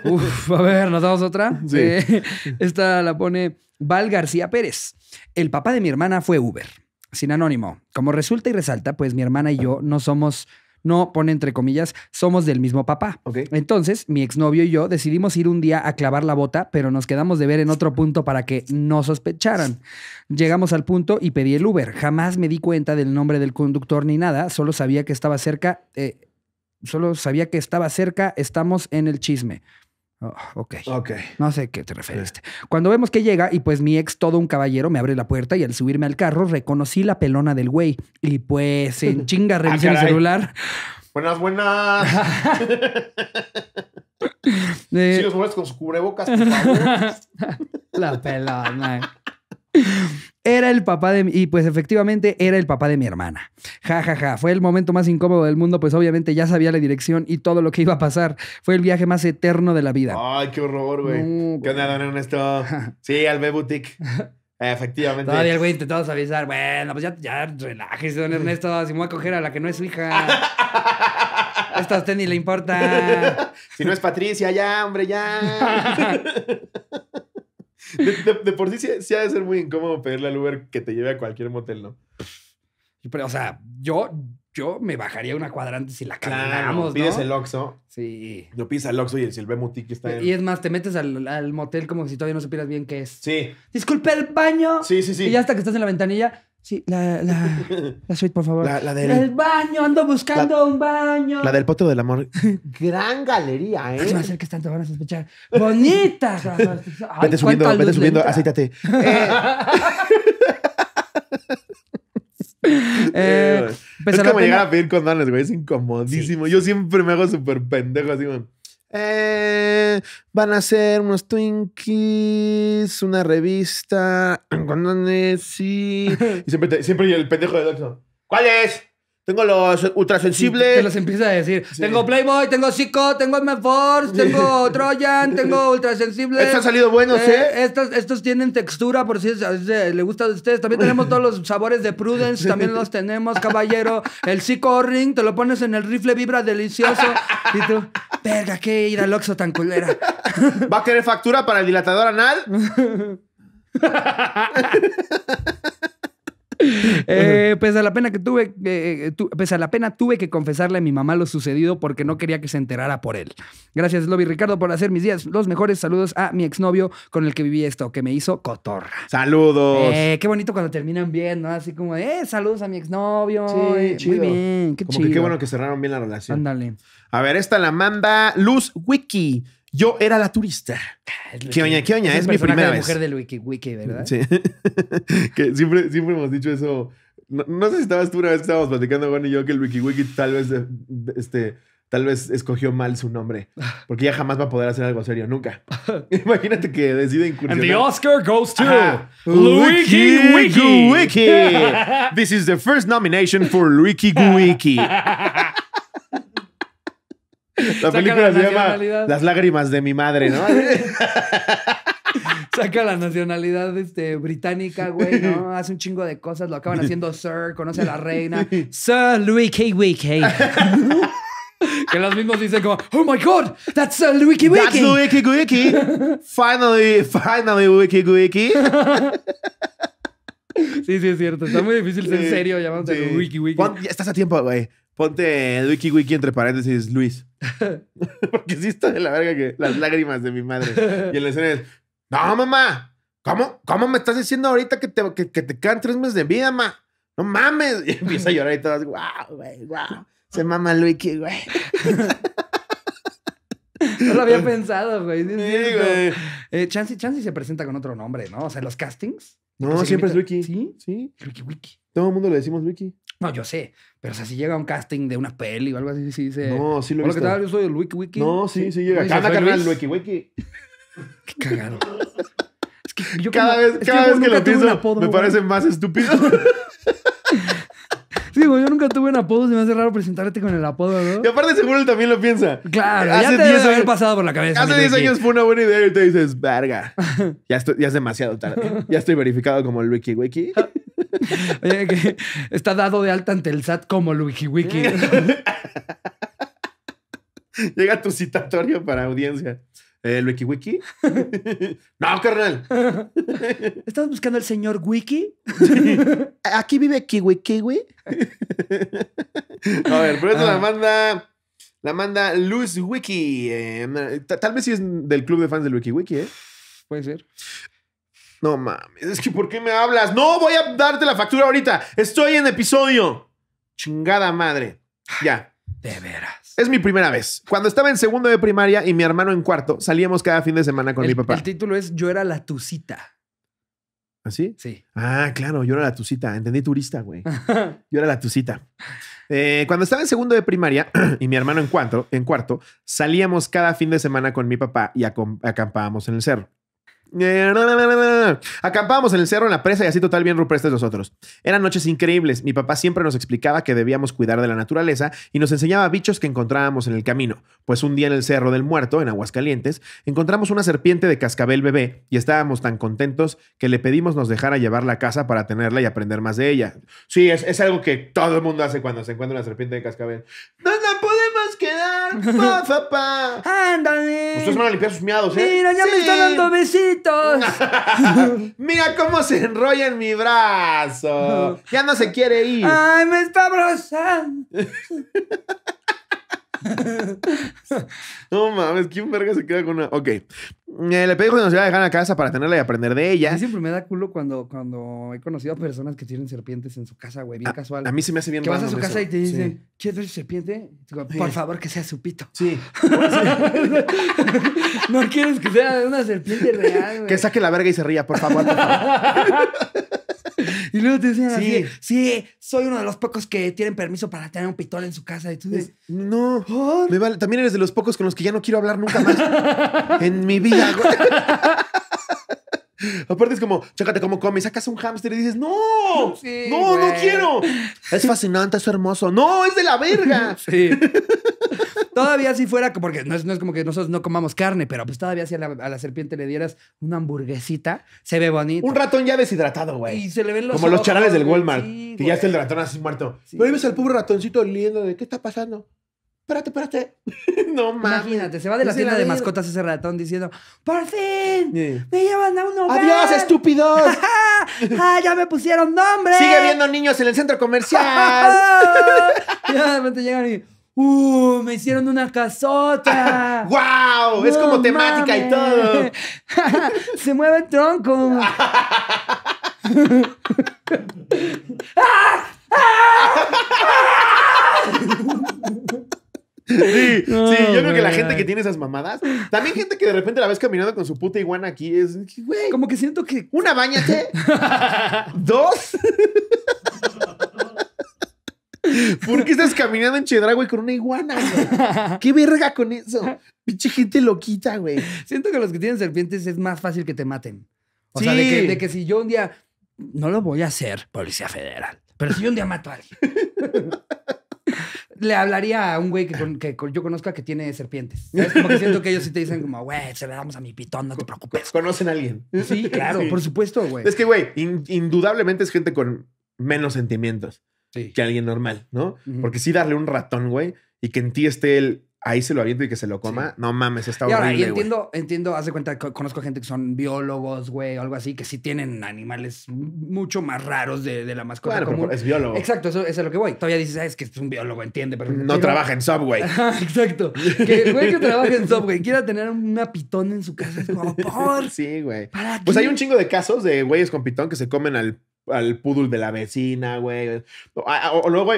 a ver, ¿nos damos otra? Sí. Eh, esta la pone Val García Pérez. El papá de mi hermana fue Uber, sin anónimo. Como resulta y resalta, pues mi hermana y yo no somos no pone entre comillas, somos del mismo papá. Entonces, mi exnovio y yo decidimos ir un día a clavar la bota, pero nos quedamos de ver en otro punto para que no sospecharan. Llegamos al punto y pedí el Uber. Jamás me di cuenta del nombre del conductor ni nada, solo sabía que estaba cerca. Eh, solo sabía que estaba cerca, estamos en el chisme. Ok. Ah, okay. ok. No sé qué te referiste. Cuando vemos que llega, y pues mi ex, todo un caballero, me abre la puerta y al subirme al carro reconocí la pelona del güey. Y pues en chinga ah, revisé celular. Buenas, buenas. Sí si eh. los mueves con su cubrebocas, la pelona. Era el papá de mi, y pues efectivamente era el papá de mi hermana. Ja, ja, ja. Fue el momento más incómodo del mundo, pues obviamente ya sabía la dirección y todo lo que iba a pasar. Fue el viaje más eterno de la vida. Ay, qué horror, güey. ¿Qué onda, don Ernesto? Sí, al B Boutique. Efectivamente. Todavía el güey intentó avisar. Bueno, pues ya, ya relájese, don Ernesto. Si me voy a coger a la que no es su hija. Esta a usted ni le importa. si no es Patricia, ya, hombre, ya. De, por sí, sí, ha de ser muy incómodo pedirle al Uber que te lleve a cualquier motel, ¿no? Pero, o sea, yo, yo me bajaría una cuadrante si la cargamos claro, pides el Oxxo. Sí. No pides el Oxxo y el Silvé está Y es más, te metes al, motel como si todavía no supieras bien qué es. Sí. Disculpe el baño. Sí, sí, sí. Y hasta que estás en la ventanilla, Sí, la, la, suite, por favor. La, la del El baño, ando buscando un baño. La del potro del amor. Gran galería, ah, ¿eh? Se va a hacer que están, te van a sospechar. ¡Bonita! Ay, vete subiendo, vente subiendo, aceítate. Eh, es como pues llegar a pedir condones, güey. Es incomodísimo. Yo siempre me hago súper pendejo, así, güey. Eh, van a ser unos Twinkies, una revista, condones, sí. siempre, el pendejo de otro ¿Cuál es? Tengo los ultrasensibles. sensibles te los empieza a decir. Tengo Playboy, tengo Zico, tengo M-Force, tengo Trojan, tengo ultrasensibles. Estos han salido buenos, eh, ¿eh? Estos, estos tienen textura, por si a le gusta a ustedes. También tenemos todos los sabores de Prudence, también los tenemos, caballero. El Zico Ring, te lo pones en el rifle, vibra delicioso. Y tú, verga, qué ira loxo tan culera. ¿Va a querer factura para el dilatador anal? Eh, pese a la pena que tuve, eh, eh, pese a la pena tuve que confesarle a mi mamá lo sucedido porque no quería que se enterara por él. Gracias, Lobby Ricardo, por hacer mis días los mejores. Saludos a mi exnovio con el que viví esto, que me hizo cotorra. Saludos. qué bonito cuando terminan bien, ¿no? Así como, eh, saludos a mi exnovio. Sí, Muy bien, qué Que qué bueno que cerraron bien la relación. Ándale. A ver, esta la manda Luz Wiki. Yo era la turista. Ah, ¡Qué oña, qué oña! es mi primera vez. mujer del Wiki Wiki, ¿verdad? Sí. que siempre, siempre hemos dicho eso. No, sé si estabas tú una vez que estábamos platicando, Juan y yo, que el Wiki Wiki tal vez, eh, este, tal vez escogió mal su nombre. Porque ya jamás va a poder hacer algo serio, nunca. Imagínate que decide incursionar. And the Oscar goes to Wiki Wiki. Wiki. This is the first nomination for Wiki Wiki. La película se llama Las lágrimas de mi madre, ¿no? Saca la nacionalidad este, británica, güey, ¿no? Hace un chingo de cosas, lo acaban haciendo Sir, conoce a la reina. Sir Louis Wiki. que los mismos dicen como, oh my god, that's Sir Louis Wiki. That's Louis Wiki. Finally, finally, Wiki Wiki. Sí, sí, es cierto. Está muy difícil ser serio llamándose sí. Wiki Wiki. ¿Estás a tiempo, güey? Ponte Wiki Wiki entre paréntesis, Luis. Porque sí está de la verga que las lágrimas de mi madre. Y en la escena es, no, mamá, ¿cómo, cómo me estás diciendo ahorita que te, que, te quedan tres meses de vida, mamá? No mames. Y empieza a llorar y así. wow, güey, wow. Se mama Luiki, güey. No lo había pensado, güey. Sí, güey. Eh, Chansey, se presenta con otro nombre, ¿no? O sea, los castings. No, siempre es Wiki. ¿Sí? Sí. Wiki Wiki. Todo el mundo le decimos Wiki. No, yo sé. Pero, o sea, si llega a un casting de una peli o algo así, sí dice. No, sí lo he O visto. ¿qué tal? Yo soy el Wiki Wiki. No, sí, sí llega. cada vez el Wiki Wiki. Qué cagado. es que yo cada vez, cada que vez que lo pienso, me parece más estúpido. Sí, güey, yo nunca tuve un apodo, se me hace raro presentarte con el apodo, ¿no? Y aparte seguro él también lo piensa. Claro, hace ya te haber pasado por la cabeza. Hace 10 años fue una buena idea y te dices, verga, ya, estoy, ya es demasiado tarde. Ya estoy verificado como el Wiki Wiki. está dado de alta ante el SAT como Luigi Wiki. Llega tu citatorio para audiencia. ¿El Wiki Wiki? no, carnal. ¿Estás buscando al señor Wiki? Aquí vive Kiwi Kiwi. A ver, pero eso la ah. manda. La manda Luz Wiki. Eh, tal vez sí es del club de fans de Wiki Wiki, ¿eh? Puede ser. No mames, es que ¿por qué me hablas? No, voy a darte la factura ahorita. Estoy en episodio. Chingada madre. Ya. De veras. Es mi primera vez. Cuando estaba en segundo de primaria y mi hermano en cuarto, salíamos cada fin de semana con mi papá. El título es Yo era la tucita. ¿Así? ¿Ah, sí. Ah, claro, yo era la tucita. Entendí turista, güey. Yo era la tucita. Eh, cuando estaba en segundo de primaria y mi hermano en cuarto, en cuarto, salíamos cada fin de semana con mi papá y acampábamos en el cerro. Acampábamos en el cerro en la presa y así total bien rupestres nosotros. Eran noches increíbles. Mi papá siempre nos explicaba que debíamos cuidar de la naturaleza y nos enseñaba bichos que encontrábamos en el camino. Pues un día en el Cerro del Muerto, en Aguascalientes, encontramos una serpiente de cascabel bebé y estábamos tan contentos que le pedimos nos dejara llevarla a casa para tenerla y aprender más de ella. Sí, es, es algo que todo el mundo hace cuando se encuentra una serpiente de cascabel. ¡No, no! pa, fa, Ustedes van a limpiar sus miados, ¿eh? Mira, ya me están dando besitos. Mira cómo se enrolla en mi brazo. Ya no se quiere ir. Ay, me está abrazando. no mames, ¿quién verga se queda con una? Ok. Eh, le pedí que nos iba a dejar a casa para tenerla y aprender de ella. A mí siempre me da culo cuando, cuando he conocido a personas que tienen serpientes en su casa, güey, bien casual. A mí se me hace bien Que vas a su casa y te dicen, sí. ¿quieres serpiente? Por favor, que sea su pito. Sí. no quieres que sea una serpiente real, güey. Que saque la verga y se ría, por favor. Por favor. Y luego te decían sí. sí, soy uno de los pocos que tienen permiso para tener un pitón en su casa. Y tú dices, no, me vale. también eres de los pocos con los que ya no quiero hablar nunca más en mi vida. Aparte es como, chécate cómo come, sacas un hámster y dices, no, no, no quiero. Es fascinante, es hermoso. No, es de la verga. Sí. todavía si fuera, porque no es, como que nosotros no comamos carne, pero pues todavía si a la, serpiente le dieras una hamburguesita, se ve bonito. Un ratón ya deshidratado, güey. Y se le ven los Como los charales del Walmart, Y que ya está el ratón así muerto. Pero ahí al pobre ratoncito oliendo de, ¿qué está pasando? espérate, espérate. no mames. Imagínate, se va de la tienda de mascotas ese ratón diciendo, por fin, me llevan a uno. ¡Adiós, estúpidos! ¡Ah, ya me pusieron nombre! Sigue viendo niños en el centro comercial. y de llegan y... ¡Uh! Me hicieron una casota. ¡Wow! Es como temática y todo. Se mueve el tronco. Ah, ah, ah. Sí, yo creo que la gente que tiene esas mamadas. También gente que de repente la ves caminando con su puta iguana aquí es. Como que siento que. Una, bañate. Dos. ¿Por qué estás caminando en Chedra, güey, con una iguana, ¿Qué verga con eso? Pinche gente loquita, güey. Siento que los que tienen serpientes es más fácil que te maten. O sea, de que si yo un día. No lo voy a hacer, Policía Federal. Pero si yo un día mato a alguien le hablaría a un güey que, yo conozca que tiene serpientes. Es Como que siento que ellos sí te dicen como, güey, se le damos a mi pitón, no te preocupes. ¿Conocen a alguien? Sí, claro, por supuesto, güey. Es que, güey, indudablemente es gente con menos sentimientos que alguien normal, ¿no? Porque sí darle un ratón, güey, y que en ti esté el, ahí se lo aviento y que se lo coma, no mames, está horrible. Y ahora, y entiendo, entiendo, haz de cuenta, conozco gente que son biólogos, güey, o algo así, que sí tienen animales mucho más raros de, de la mascota Claro, común. es biólogo. Exacto, eso, es es lo que voy. Todavía dices, ah, es que es un biólogo, entiende. Pero no trabaja en Subway. Exacto. Que güey que trabaja en Subway quiera tener una pitón en su casa, es como, por. Sí, güey. Pues hay un chingo de casos de güeyes con pitón que se comen al al poodle de la vecina, güey. O, luego,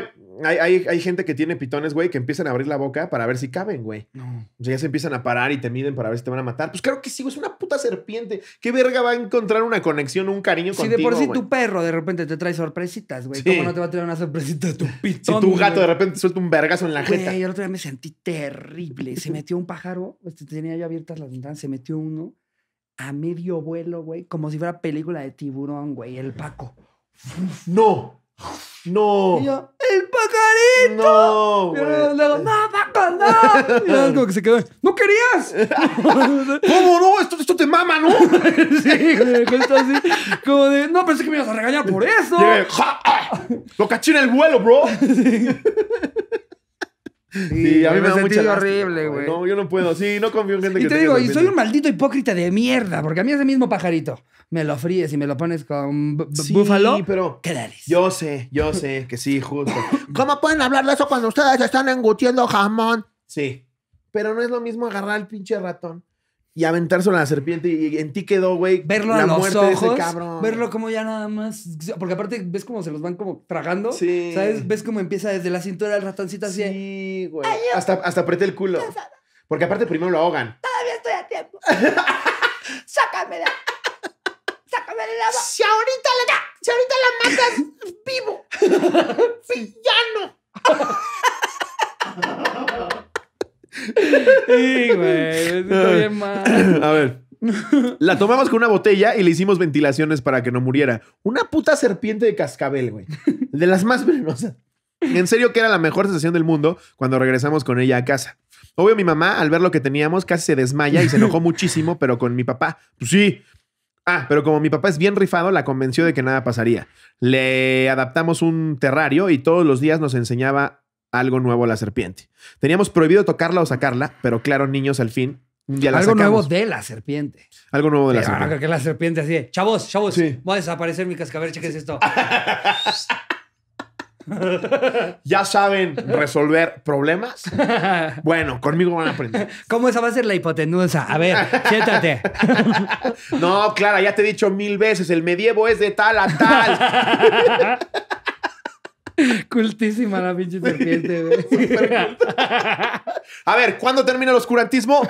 hay, gente que tiene pitones, güey, que empiezan a abrir la boca para ver si caben, güey. O sea, ya se empiezan a parar y te miden para ver si te van a matar. Pues claro que sí, güey, es una puta serpiente. ¿Qué verga va a encontrar una conexión, un cariño si contigo, Si de por sí tu perro de repente te trae sorpresitas, güey. ¿Cómo no te va a traer una sorpresita de tu pitón? Si tu gato de repente suelta un vergazo en la jeta. Yo el otro día me sentí terrible. Se metió un pájaro. Este, tenía yo abiertas las ventanas. Se metió uno a medio vuelo, güey, como si fuera película de tiburón, güey, el Paco. ¡No! ¡No! Y yo, ¡el pajarito! ¡No! ¡no, Paco, no! Y como que se quedó, ¡no querías! ¿Cómo no? Esto, esto te mama, ¿no? sí, Como de, no, pensé que me ibas a regañar por eso. Ah, ¡Lo caché en el vuelo, bro! sí. Sí, a mí me, sentí horrible, güey. No, yo no puedo. Sí, no confío en gente y que te digo, y soy un maldito hipócrita de mierda, porque a mí ese mismo pajarito me lo fríes y me lo pones con búfalo. Sí, pero ¿qué Yo sé, yo sé que sí, justo. ¿Cómo pueden hablar de eso cuando ustedes están engutiendo jamón? Sí. Pero no es lo mismo agarrar al pinche ratón y aventárselo a la serpiente y en ti quedó, güey. Verlo la a los muerte de ese cabrón. Verlo como ya nada más. Porque aparte ves como se los van como tragando. Sí. ¿Sabes? Ves como empieza desde la cintura el ratoncito así. Sí, güey. Hasta, hasta apreté el culo. Porque aparte primero lo ahogan. Todavía estoy a tiempo. Sácame de Sácame de la. Si ahorita la, si ahorita la matas vivo. Villano. A ver. La tomamos con una botella y le hicimos ventilaciones para que no muriera. Una puta serpiente de cascabel, güey. De las más venenosas. En serio que era la mejor sensación del mundo cuando regresamos con ella a casa. Obvio, mi mamá, al ver lo que teníamos, casi se desmaya y se enojó muchísimo, pero con mi papá, pues sí. Ah, pero como mi papá es bien rifado, la convenció de que nada pasaría. Le adaptamos un terrario y todos los días nos enseñaba algo nuevo la serpiente. Teníamos prohibido tocarla o sacarla, pero claro, niños, al fin. Ya la algo nuevo de la serpiente. Algo nuevo de la ah, serpiente. Que la serpiente así, de, chavos, chavos, voy a desaparecer mi cascabel, cheques esto. ya saben resolver problemas. Bueno, conmigo van a aprender. ¿Cómo esa va a ser la hipotenusa? A ver, siéntate. no, Clara, ya te he dicho mil veces, el medievo es de tal a tal. Cultísima la pinche serpiente, A ver, ¿cuándo termina el oscurantismo?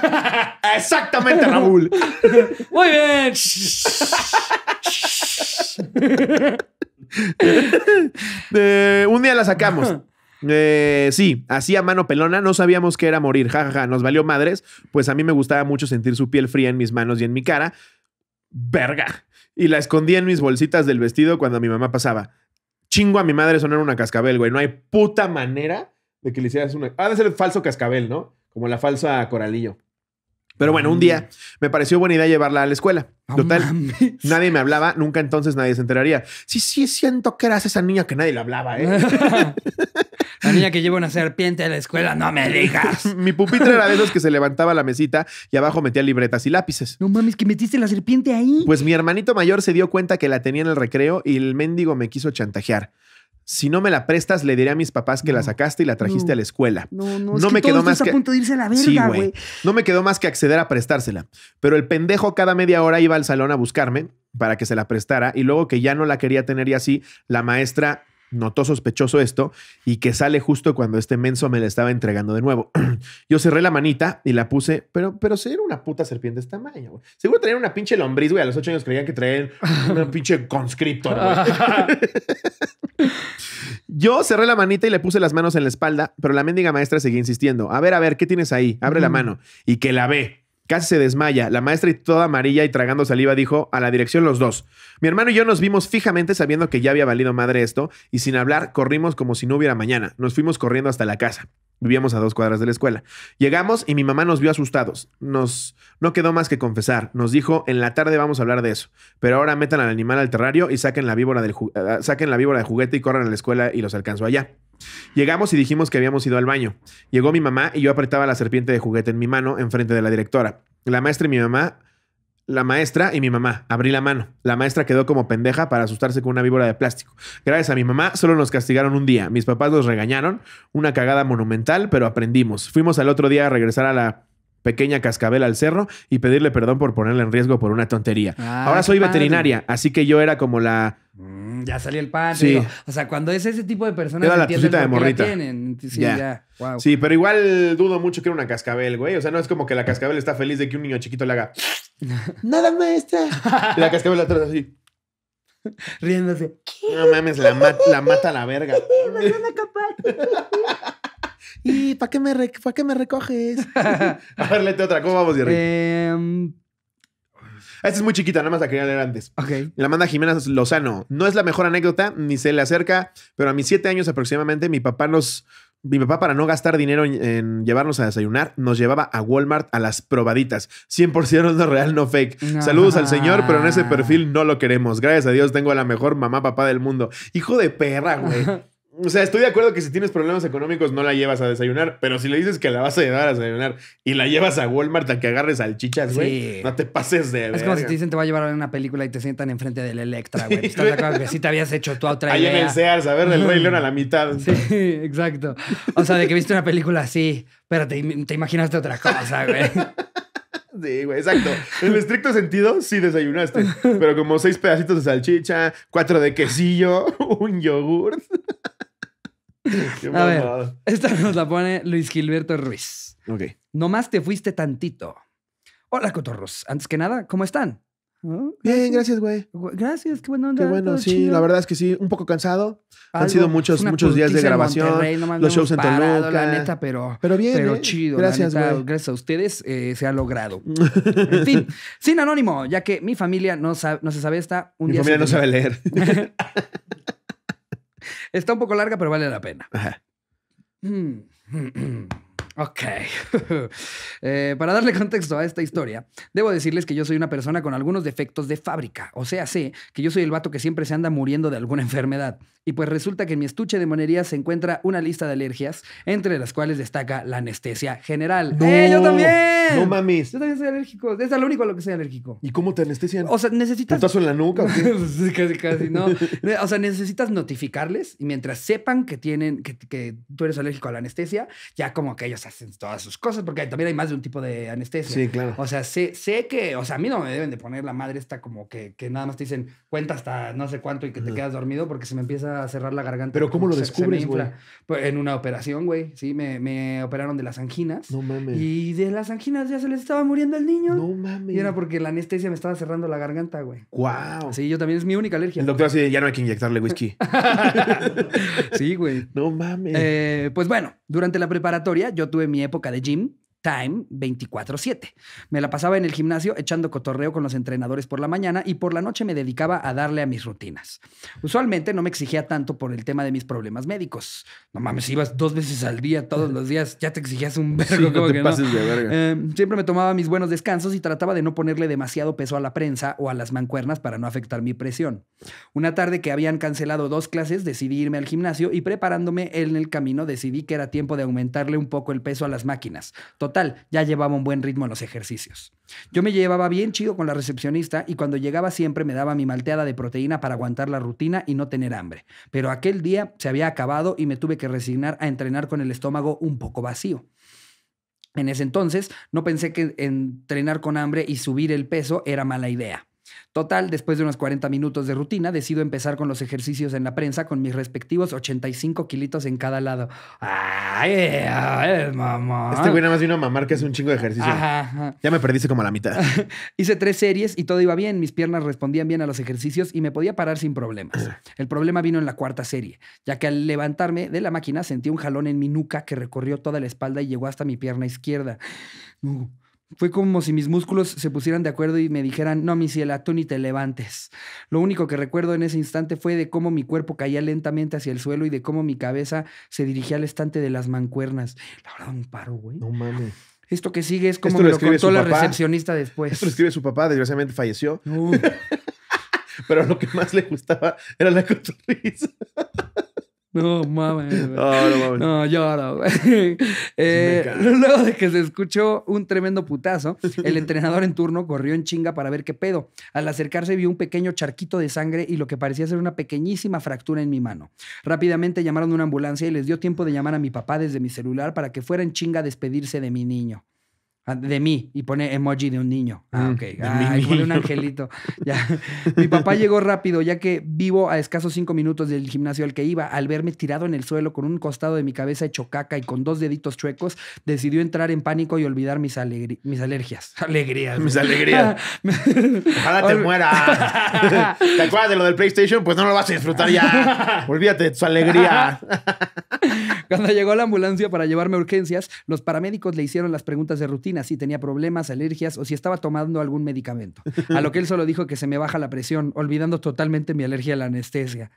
Exactamente, Raúl. Muy bien. un día la sacamos. Eh, sí, así a mano pelona, no sabíamos que era morir, nos valió madres, pues a mí me gustaba mucho sentir su piel fría en mis manos y en mi cara. Verga. Y la escondía en mis bolsitas del vestido cuando mi mamá pasaba chingo a mi madre sonar una cascabel, güey. No hay puta manera de que le hicieras una. Ha de ser el falso cascabel, ¿no? Como la falsa coralillo. Pero bueno, un mm. día me pareció buena idea llevarla a la escuela. Total, nadie me hablaba, nunca entonces nadie se enteraría. Sí, sí, siento que eras esa niña que nadie le hablaba, ¿eh? La niña que lleva una serpiente a la escuela, no me digas. Mi pupitre era de los que se levantaba la mesita y abajo metía libretas y lápices. No mames, que metiste la serpiente ahí. Pues mi hermanito mayor se dio cuenta que la tenía en el recreo y el mendigo me quiso chantajear. Si no me la prestas, le diré a mis papás que la sacaste y la trajiste a la escuela. No, no, me que... a irse a la verga, güey. no me quedó más que acceder a prestársela. Pero el pendejo cada media hora iba al salón a buscarme para que se la prestara y luego que ya no la quería tener y así, la maestra notó sospechoso esto y que sale justo cuando este menso me la estaba entregando de nuevo. Yo cerré la manita y la puse, pero, pero si era una puta serpiente de este tamaño, güey. Seguro traían una pinche lombriz, güey. A los ocho años creían que traían un pinche conscriptor, Yo cerré la manita y le puse las manos en la espalda, pero la mendiga maestra seguía insistiendo. A ver, a ver, ¿qué tienes ahí? Abre la mano. Y que la ve. Casi se desmaya. La maestra, y toda amarilla y tragando saliva, dijo a la dirección los dos. Mi hermano y yo nos vimos fijamente sabiendo que ya había valido madre esto y sin hablar corrimos como si no hubiera mañana. Nos fuimos corriendo hasta la casa. Vivíamos a dos cuadras de la escuela. Llegamos y mi mamá nos vio asustados. Nos no quedó más que confesar. Nos dijo, "En la tarde vamos a hablar de eso, pero ahora metan al animal al terrario y saquen la víbora del ah, ah, saquen la víbora de juguete y corran a la escuela y los alcanzo allá." Llegamos y dijimos que habíamos ido al baño. Llegó mi mamá y yo apretaba la serpiente de juguete en mi mano enfrente de la directora. La maestra y mi mamá la maestra y mi mamá. Abrí la mano. La maestra quedó como pendeja para asustarse con una víbora de plástico. Gracias a mi mamá solo nos castigaron un día. Mis papás nos regañaron. Una cagada monumental, pero aprendimos. Fuimos al otro día a regresar a la pequeña cascabel al cerro y pedirle perdón por ponerle en riesgo por una tontería. Ah, Ahora soy veterinaria, así que yo era como la... Mm, ya salió el pan. O sea, cuando es ese tipo de personas... Era la tucita de morrita. Sí, pero igual dudo mucho que era una cascabel, güey. O sea, no es como que la cascabel está feliz de que un niño chiquito le haga... Nada, maestra. Y la cascabel la trata así. Riéndose. No mames, la, mata a la verga. ¿Y para qué, me me recoges? a ver, lete otra. ¿Cómo vamos, Jerry? Em, esta es muy chiquita, nada más la quería leer antes. La manda Jimena Lozano. No es la mejor anécdota, ni se le acerca, pero a mis siete años aproximadamente, mi papá nos. Mi papá, para no gastar dinero en, llevarnos a desayunar, nos llevaba a Walmart a las probaditas. 100% no real, no fake. Saludos al señor, pero en ese perfil no lo queremos. Gracias a Dios tengo a la mejor mamá, papá del mundo. Hijo de perra, güey. O sea, estoy de acuerdo que si tienes problemas económicos no la llevas a desayunar, pero si le dices que la vas a llevar a desayunar y la llevas a Walmart a que agarres salchichas, güey, no te pases de. Es como si te dicen te voy a llevar a ver una película y te sientan enfrente del Electra, güey. Pues, ¿Estás de acuerdo que sí te habías hecho tú a otra Ahí idea? en el Sears, a ver del Rey León a la mitad. Sí, exacto. O sea, de que viste una película así, pero te, te imaginaste otra cosa, güey. Sí, güey, exacto. En el estricto sentido, sí desayunaste. Pero como seis pedacitos de salchicha, cuatro de quesillo, un yogurt. a ver, esta nos la pone Luis Gilberto Ruiz. Ok. Nomás te fuiste tantito. Hola, cotorros. Antes que nada, ¿cómo están? Bien, gracias, güey. Gracias, qué bueno. Qué bueno, sí, la verdad es que sí, un poco cansado. Han sido muchos, muchos días de grabación, los shows en Toluca. La neta, pero, pero bien, pero eh, chido. Gracias, güey. Gracias a ustedes eh, se ha logrado. en fin, sin anónimo, ya que mi familia no, sabe, no se sabe esta. Un mi familia no sabe leer. Está un poco larga, pero vale la pena. Mm, mm, mm. Ok. Eh, para darle contexto a esta historia, debo decirles que yo soy una persona con algunos defectos de fábrica. O sea, sé que yo soy el vato que siempre se anda muriendo de alguna enfermedad. Y pues resulta que en mi estuche de monería se encuentra una lista de alergias, entre las cuales destaca la anestesia general. ¡Eh, yo también! No mames. Yo también soy alérgico. Es lo único a lo que soy alérgico. ¿Y cómo te anestesian? O sea, necesitas. tazo en la nuca o casi, casi, no. o sea, necesitas notificarles y mientras sepan que tienen, que, que tú eres alérgico a la anestesia, ya como que ellos hacen todas sus cosas, porque también hay más de un tipo de anestesia. Sí, claro. O sea, sé, sé que, o sea, a mí no me deben de poner la madre esta como que, que nada más te dicen cuenta hasta no sé cuánto y que te quedas dormido porque se me empieza a cerrar la garganta. ¿Pero cómo lo descubres, güey? Pues, en una operación, güey. Sí, me, operaron de las anginas. No mames. Y de las anginas ya se les estaba muriendo el niño. No mames. Y era porque la anestesia me estaba cerrando la garganta, güey. Wow. Sí, yo también es mi única alergia. El doctor así, ya no hay que inyectarle whisky. sí, güey. No mames. Eh, pues bueno, durante la preparatoria yo tuve mi época de gym time 24/7. Me la pasaba en el gimnasio echando cotorreo con los entrenadores por la mañana y por la noche me dedicaba a darle a mis rutinas. Usualmente no me exigía tanto por el tema de mis problemas médicos. No mames, ibas dos veces al día, todos los días, ya te exigías un vergo. Eh, siempre me tomaba mis buenos descansos y trataba de no ponerle demasiado peso a la prensa o a las mancuernas para no afectar mi presión. Una tarde que habían cancelado dos clases, decidí irme al gimnasio y preparándome en el camino decidí que era tiempo de aumentarle un poco el peso a las máquinas ya llevaba un buen ritmo en los ejercicios. Yo me llevaba bien chido con la recepcionista y cuando llegaba siempre me daba mi malteada de proteína para aguantar la rutina y no tener hambre. Pero aquel día se había acabado y me tuve que resignar a entrenar con el estómago un poco vacío. En ese entonces no pensé que entrenar con hambre y subir el peso era mala idea. Total, después de unos 40 minutos de rutina, decido empezar con los ejercicios en la prensa con mis respectivos 85 kilitos en cada lado. mamá! Este güey nada más vino a mamar que hace un chingo de ejercicio. Ya me perdiste como a la mitad. Hice tres series y todo iba bien. Mis piernas respondían bien a los ejercicios y me podía parar sin problemas. El problema vino en la cuarta serie, ya que al levantarme de la máquina sentí un jalón en mi nuca que recorrió toda la espalda y llegó hasta mi pierna izquierda. Uh. Fue como si mis músculos se pusieran de acuerdo y me dijeran, no, mi tú ni te levantes. Lo único que recuerdo en ese instante fue de cómo mi cuerpo caía lentamente hacia el suelo y de cómo mi cabeza se dirigía al estante de las mancuernas. La verdad, un paro, güey. No mames. Esto que sigue es como lo me lo, contó la recepcionista después. Esto lo escribe su papá, desgraciadamente falleció. Pero lo que más le gustaba era la cotorriza. No mames. no mames. Eh, luego de que se escuchó un tremendo putazo, el entrenador en turno corrió en chinga para ver qué pedo. Al acercarse vio un pequeño charquito de sangre y lo que parecía ser una pequeñísima fractura en mi mano. Rápidamente llamaron a una ambulancia y les dio tiempo de llamar a mi papá desde mi celular para que fuera en chinga a despedirse de mi niño. Ah, de mí. Y pone emoji de un niño. Ah, mm, ok. Ah, pone un angelito. Ya. Mi papá llegó rápido, ya que vivo a escasos cinco minutos del gimnasio al que iba. Al verme tirado en el suelo con un costado de mi cabeza hecho caca y con dos deditos chuecos, decidió entrar en pánico y olvidar mis, mis alergias. Alegrías. Mis alegrías. Ojalá te muera. ¿Te acuerdas de lo del PlayStation? Pues no lo vas a disfrutar ya. Olvídate de su alegría. Cuando llegó la ambulancia para llevarme urgencias, los paramédicos le hicieron las preguntas de rutina, si tenía problemas, alergias o si estaba tomando algún medicamento. A lo que él solo dijo que se me baja la presión, olvidando totalmente mi alergia a la anestesia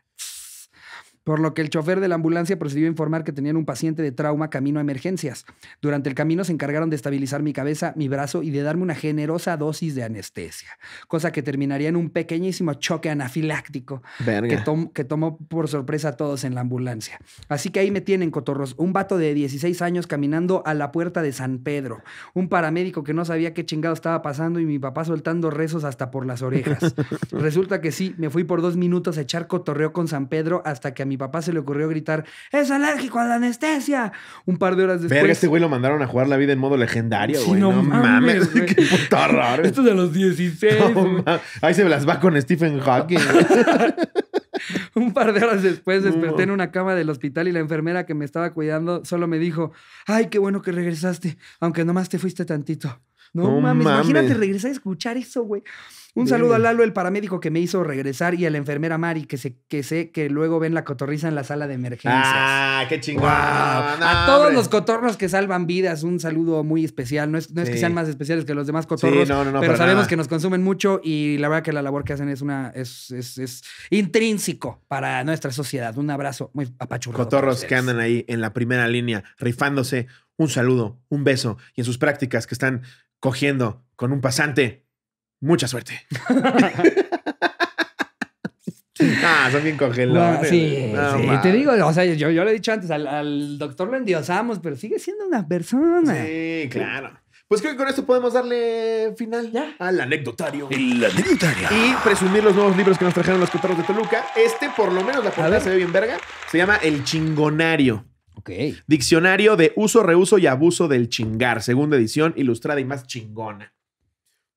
por lo que el chofer de la ambulancia procedió a informar que tenían un paciente de trauma camino a emergencias. Durante el camino se encargaron de estabilizar mi cabeza, mi brazo y de darme una generosa dosis de anestesia, cosa que terminaría en un pequeñísimo choque anafiláctico que, tomó por sorpresa a todos en la ambulancia. Así que ahí me tienen, cotorros, un vato de 16 años caminando a la puerta de San Pedro, un paramédico que no sabía qué chingado estaba pasando y mi papá soltando rezos hasta por las orejas. Resulta que sí, me fui por dos minutos a echar cotorreo con San Pedro hasta que a mi mi papá se le ocurrió gritar, es alérgico a la anestesia. Un par de horas después... Verga, este güey lo mandaron a jugar la vida en modo legendario, güey. no, mames, qué puta raro. Esto es de los 16. Ahí se las va con Stephen Hawking. un par de horas después desperté en una cama del hospital y la enfermera que me estaba cuidando solo me dijo, ay, qué bueno que regresaste, aunque nomás te fuiste tantito. No, mames, mames, imagínate regresar a escuchar eso, güey. Un saludo a Lalo, el paramédico que me hizo regresar, y a la enfermera Mari, que se, que sé que luego ven la cotorriza en la sala de emergencias. Ah, qué chingón. a todos los cotorros que salvan vidas, un saludo muy especial. No es, que sean más especiales que los demás cotorros, pero, sabemos que nos consumen mucho y la verdad que la labor que hacen es una es, es intrínseco para nuestra sociedad. Un abrazo muy apachurrado. Cotorros que andan ahí en la primera línea, rifándose. Un saludo, un beso y en sus prácticas que están cogiendo con un pasante mucha suerte. Ah, son bien congelados. sí, te digo, o sea, yo, yo lo he dicho antes, al, doctor lo endiosamos, pero sigue siendo una persona. Sí, claro. Pues creo que con esto podemos darle final ya al anecdotario. El anecdotario. Y presumir los nuevos libros que nos trajeron los cotarros de Toluca. Este, por lo menos la portada se ve bien verga, se llama El Chingonario. Ok. Diccionario de uso, reuso y abuso del chingar, segunda edición, ilustrada y más chingona.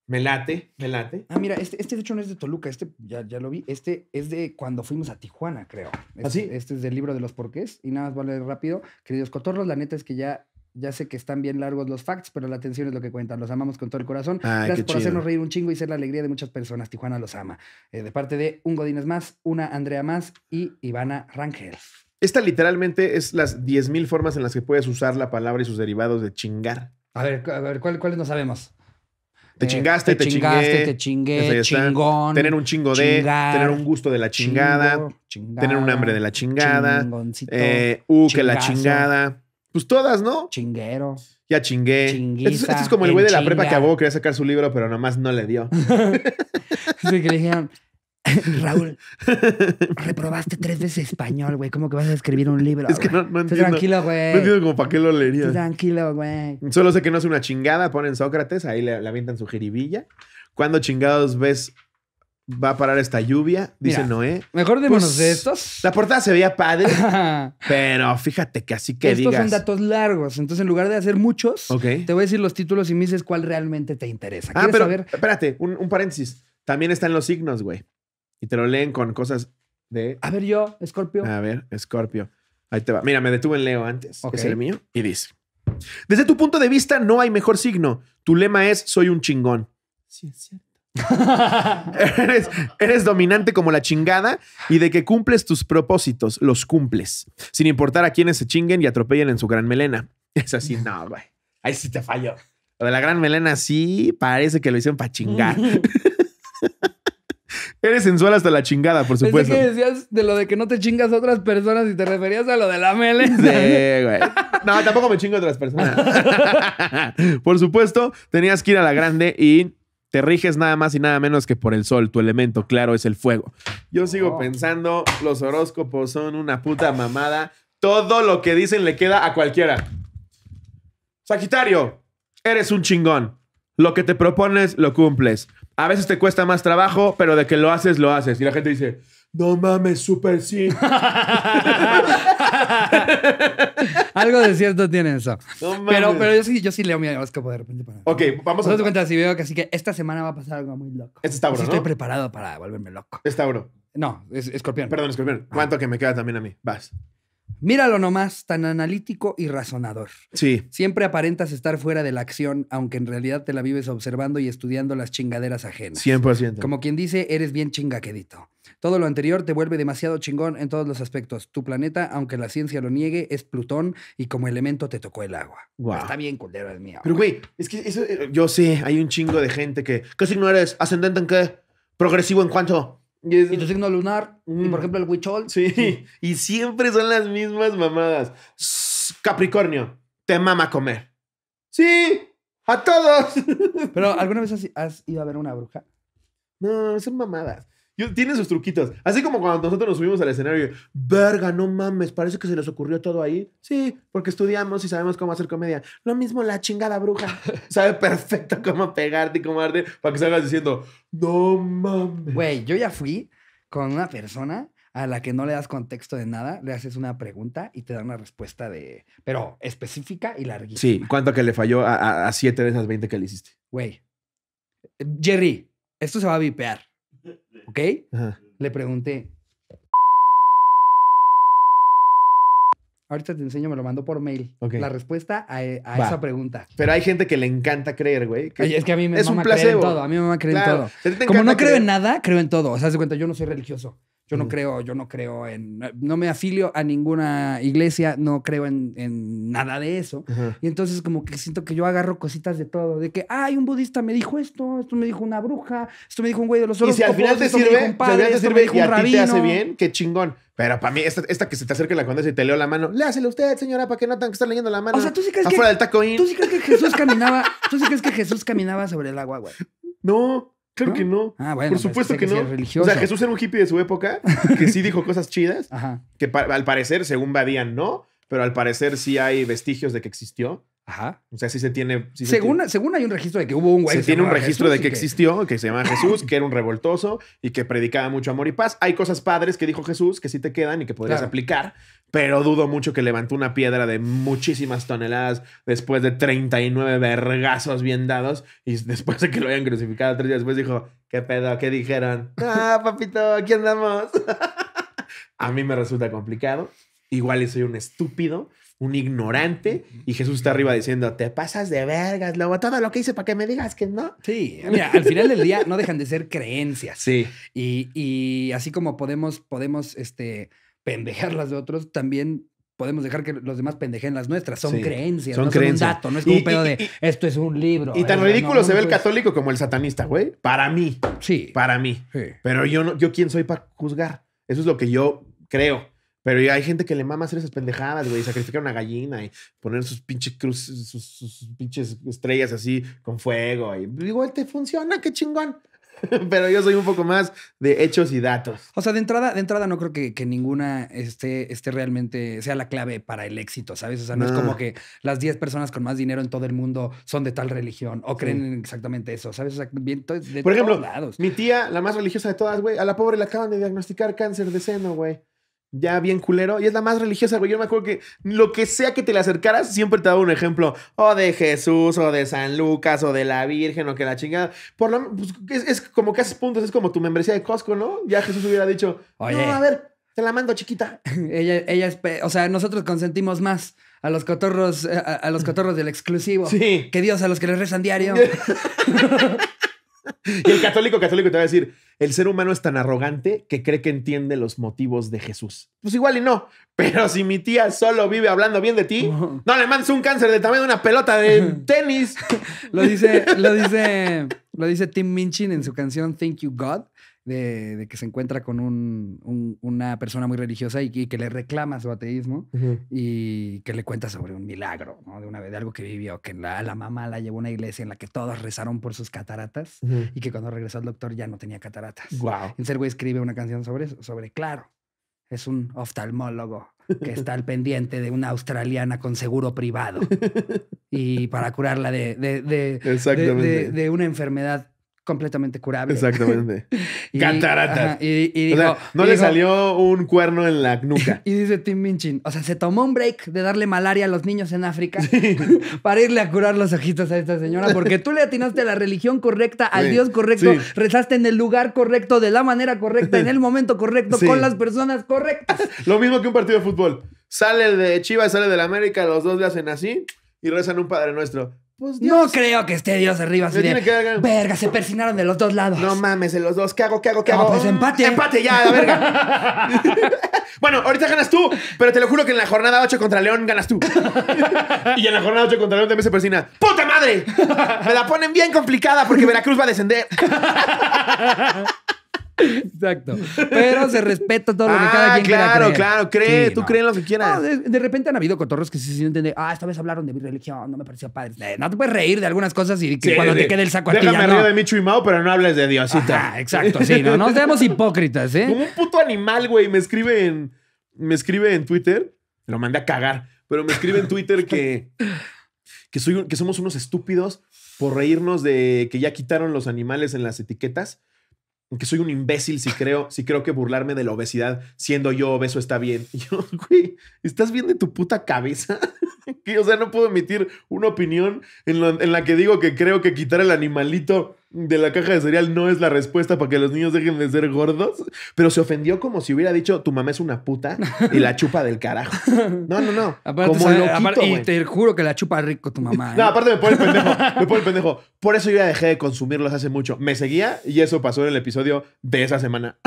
Me late, me late. Ah, mira, este, este, de hecho no es de Toluca, este ya, ya lo vi. Este es de cuando fuimos a Tijuana, creo. ¿Ah, este, Este es del libro de los porqués. Y nada más vale rápido. Queridos cotorros, la neta es que ya ya sé que están bien largos los facts, pero la atención es lo que cuentan. Los amamos con todo el corazón. Gracias por hacernos reír un chingo y ser la alegría de muchas personas. Tijuana los ama. Eh, de parte de un Godínez más, una Andrea más y Ivana Rangel. Esta literalmente es las 10.000 formas en las que puedes usar la palabra y sus derivados de chingar. A ver, a ver ¿cuáles no sabemos? Te eh, chingaste, te, te chingaste, chingué, te chingué, chingón. Tener un chingo de, tener un gusto de la chingada, tener un hambre de la chingada, eh, uh, que la chingada. Pues todas, ¿no? chingueros Ya chingué. Este, este es como el güey de la prepa que a vos quería sacar su libro, pero nomás no le dio. sí, que le dijeron, Raúl, reprobaste tres veces español, güey. ¿Cómo que vas a escribir un libro? Es que no, Tranquilo, güey. No entiendo como para qué lo leería. tranquilo, güey. Solo sé que no es una chingada. Ponen Sócrates, ahí le, avientan su jeribilla. ¿Cuándo chingados ves va a parar esta lluvia? Dice Noé. Mejor démonos pues, de estos. La portada se veía padre, pero fíjate que así que estos Estos son datos largos, entonces en lugar de hacer muchos, te voy a decir los títulos y mises cuál realmente te interesa. Ah, pero espérate, un, un paréntesis. También están los signos, güey. Y te lo leen con cosas de. A ver, yo, Scorpio. A ver, Scorpio. Ahí te va. Mira, me detuve en Leo antes, que es el mío, y dice: Desde tu punto de vista, no hay mejor signo. Tu lema es: soy un chingón. Sí, es cierto. eres, dominante como la chingada y de que cumples tus propósitos, los cumples, sin importar a quienes se chinguen y atropellen en su gran melena. Es así, no, güey. Ahí sí te falló. Lo de la gran melena sí parece que lo hicieron para chingar. Eres sensual hasta la chingada, por supuesto. Pensé decías de lo de que no te chingas a otras personas y te referías a lo de la mele. Sí, güey. No, tampoco me chingo a otras personas. por supuesto, tenías que ir a la grande y te riges nada más y nada menos que por el sol. Tu elemento, claro, es el fuego. Yo sigo oh. pensando, los horóscopos son una puta mamada. Todo lo que dicen le queda a cualquiera. Sagitario, eres un chingón. Lo que te propones, lo cumples. A veces te cuesta más trabajo, pero de que lo haces, lo haces. Y la gente dice, no mames, súper sí. Algo de cierto tiene eso. Pero, yo, sí, yo sí leo mi horóscopo de repente. Para ok, vamos a... ver. cuenta si veo que así que esta semana va a pasar algo muy loco. Este Estoy preparado para volverme loco. Es Tauro. No, es escorpión. Perdón, escorpión. Ah. ¿Cuánto que me queda también a mí? Vas. Míralo nomás, tan analítico y razonador. Sí. Siempre aparentas estar fuera de la acción, aunque en realidad te la vives observando y estudiando las chingaderas ajenas. 100%. Como quien dice, eres bien chingaquedito. Todo lo anterior te vuelve demasiado chingón en todos los aspectos. Tu planeta, aunque la ciencia lo niegue, es Plutón y como elemento te tocó el agua. Está bien culero el mío. Pero güey, es que eh, yo sé, hay un chingo de gente que, ¿qué no eres? ¿Ascendente en qué? ¿Progresivo en cuánto? Y, tu signo lunar. Y por mm. ejemplo, el Huichol. Sí. Y siempre son las mismas mamadas. Capricornio, te mama comer. Sí, a todos. Pero, ¿alguna vez has, has ido a ver a una bruja? No, son mamadas tiene sus truquitos. Así como cuando nosotros nos subimos al escenario y, verga, no mames, parece que se les ocurrió todo ahí. Sí, porque estudiamos y sabemos cómo hacer comedia. Lo mismo la chingada bruja. Sabe perfecto cómo pegarte y cómo darte para que salgas diciendo, no mames. Güey, yo ya fui con una persona a la que no le das contexto de nada, le haces una pregunta y te da una respuesta de, pero específica y larguísima. Sí, ¿cuánto que le falló a, siete de esas 20 que le hiciste? Güey, Jerry, esto se va a vipear. ¿ok? Le pregunté. Ahorita te enseño, me lo mando por mail. La respuesta a, e, esa pregunta. Pero hay gente que le encanta creer, güey. es que a mí me en todo. A mí me mama creer en todo. Como no creo en nada, creo en todo. O sea, se cuenta, yo no soy religioso. Yo no creo, yo no creo en, no me afilio a ninguna iglesia, no creo en, nada de eso. Y entonces como que siento que yo agarro cositas de todo, de que, ay, un budista me dijo esto, esto me dijo una bruja, esto me dijo un güey de los ojos. Y si al final te sirve, un padre, si te sirve y a ti te hace bien, qué chingón. Pero para mí, esta, que se te acerca la condesa y te leo la mano, léasela usted, señora, para que no tenga que estar leyendo la mano. O sea, tú sí crees que, Tú sí crees que Jesús caminaba, tú sí crees que Jesús caminaba sobre el agua, güey. No. Claro que no. Ah, Por pues, supuesto que, no. O sea, Jesús era un hippie de su época que sí dijo cosas chidas, que al parecer, según Badía, no, pero al parecer sí hay vestigios de que existió. Ajá. O sea, sí se tiene. según, según hay un registro de que hubo un güey. Se, tiene un registro de que, existió, que se llamaba Jesús, que era un revoltoso y que predicaba mucho amor y paz. Hay cosas padres que dijo Jesús que sí te quedan y que podrías aplicar, pero dudo mucho que levantó una piedra de muchísimas toneladas después de 39 vergazos bien dados y después de que lo hayan crucificado tres días después dijo: ¿Qué pedo? ¿Qué dijeron? Ah, papito, aquí andamos. A mí me resulta complicado. Igual y soy un estúpido un ignorante y Jesús está arriba diciendo, te pasas de vergas, luego todo lo que hice para que me digas que no. Sí, al final del día no dejan de ser creencias. Sí. Y, así como podemos, podemos este, pendejar las de otros, también podemos dejar que los demás pendejen las nuestras. Son creencias, no creencias. un dato, no es como un pedo de esto es un libro. Y tan eh, ridículo se ve el pues". católico como el satanista, güey. Para mí. Sí. Para mí. Pero yo no, yo quién soy para juzgar. Eso es lo que yo creo. Pero hay gente que le mama hacer esas pendejadas, güey, sacrificar una gallina y poner sus pinches cruces, sus, pinches estrellas así con fuego. Y igual te funciona, qué chingón. Pero yo soy un poco más de hechos y datos. O sea, de entrada, de entrada no creo que, que ninguna esté, esté, realmente sea la clave para el éxito, ¿sabes? O sea, no, es como que las 10 personas con más dinero en todo el mundo son de tal religión o creen exactamente eso, ¿sabes? Por ejemplo, mi tía, la más religiosa de todas, güey, a la pobre le acaban de diagnosticar cáncer de seno, güey ya bien culero. Y es la más religiosa, güey. Yo me acuerdo que lo que sea que te le acercaras, siempre te daba un ejemplo. O de Jesús, o de San Lucas, o de la Virgen, o que la chingada. Por lo pues, es, como que haces puntos, es como tu membresía de Costco, ¿no? Ya Jesús hubiera dicho, Oye. no, a ver, te la mando, chiquita. ella, ella o sea, nosotros consentimos más a los cotorros, eh, a, los cotorros del exclusivo. Sí. Que Dios a los que les rezan diario. y el católico católico te va a decir, el ser humano es tan arrogante que cree que entiende los motivos de Jesús. Pues igual y no, pero si mi tía solo vive hablando bien de ti, no le mandes un cáncer de también una pelota de tenis. lo dice, lo dice, lo dice Tim Minchin en su canción Thank You God de, que se encuentra con un, una persona muy religiosa y, que le reclama su ateísmo y que le cuenta sobre un milagro, De una vez, de algo que vivió, que la, mamá la llevó a una iglesia en la que todos rezaron por sus cataratas y que cuando regresó al doctor ya no tenía cataratas. Wow. En ser escribe una canción sobre eso, sobre claro. Es un oftalmólogo que está al pendiente de una australiana con seguro privado y para curarla de, de una enfermedad completamente curable. Exactamente. y, y, no le salió un cuerno en la nuca. y dice Tim Minchin, o sea, se tomó un break de darle malaria a los niños en África para irle a curar los ojitos a esta señora, porque tú le atinaste la religión correcta, al Dios correcto, rezaste en el lugar correcto, de la manera correcta, en el momento correcto, con las personas correctas. Lo mismo que un partido de fútbol. Sale de Chivas, sale la América, los dos le hacen así y rezan un Padre Nuestro. Pues, no creo que esté Dios arriba. de, Verga, se persinaron de los dos lados. No mames, de los dos. ¿Qué hago? ¿Qué hago? ¿Qué hago? Pues empate. Empate ya, verga. bueno, ahorita ganas tú, pero te lo juro que en la jornada 8 contra León ganas tú. y en la jornada 8 contra León también se persina. ¡Puta madre! Me la ponen bien complicada porque Veracruz va a descender. Exacto. Pero se respeta todo lo que cada ah, quien claro, quiera Claro, claro, cree, tú crees lo que quieras. de, repente han habido cotorros que se sienten de ah, esta vez hablaron de mi religión, no me pareció padre. Eh, no te puedes reír de algunas cosas y que cuando te quede el saco a ti. Déjame río de Michu y Mao, pero no hables de Diosita. Ah, exacto, sí, no, seamos hipócritas, ¿eh? Como un puto animal, güey, me escribe en me escribe en Twitter, lo mandé a cagar, pero me escribe en Twitter que que somos unos estúpidos por reírnos de que ya quitaron los animales en las etiquetas que soy un imbécil si creo, si creo que burlarme de la obesidad siendo yo obeso está bien. Y yo, güey, ¿estás bien de tu puta cabeza? o sea, no puedo emitir una opinión en, en, la que digo que creo que quitar el animalito de la caja de cereal no es la respuesta para que los niños dejen de ser gordos, pero se ofendió como si hubiera dicho tu mamá es una puta y la chupa del carajo. No, no, no. como y te juro que la chupa rico tu mamá. No, ¿eh? aparte me pone el pendejo, me pone el pendejo. Por eso yo ya dejé de consumirlos hace mucho. Me seguía y eso pasó en el episodio de esa semana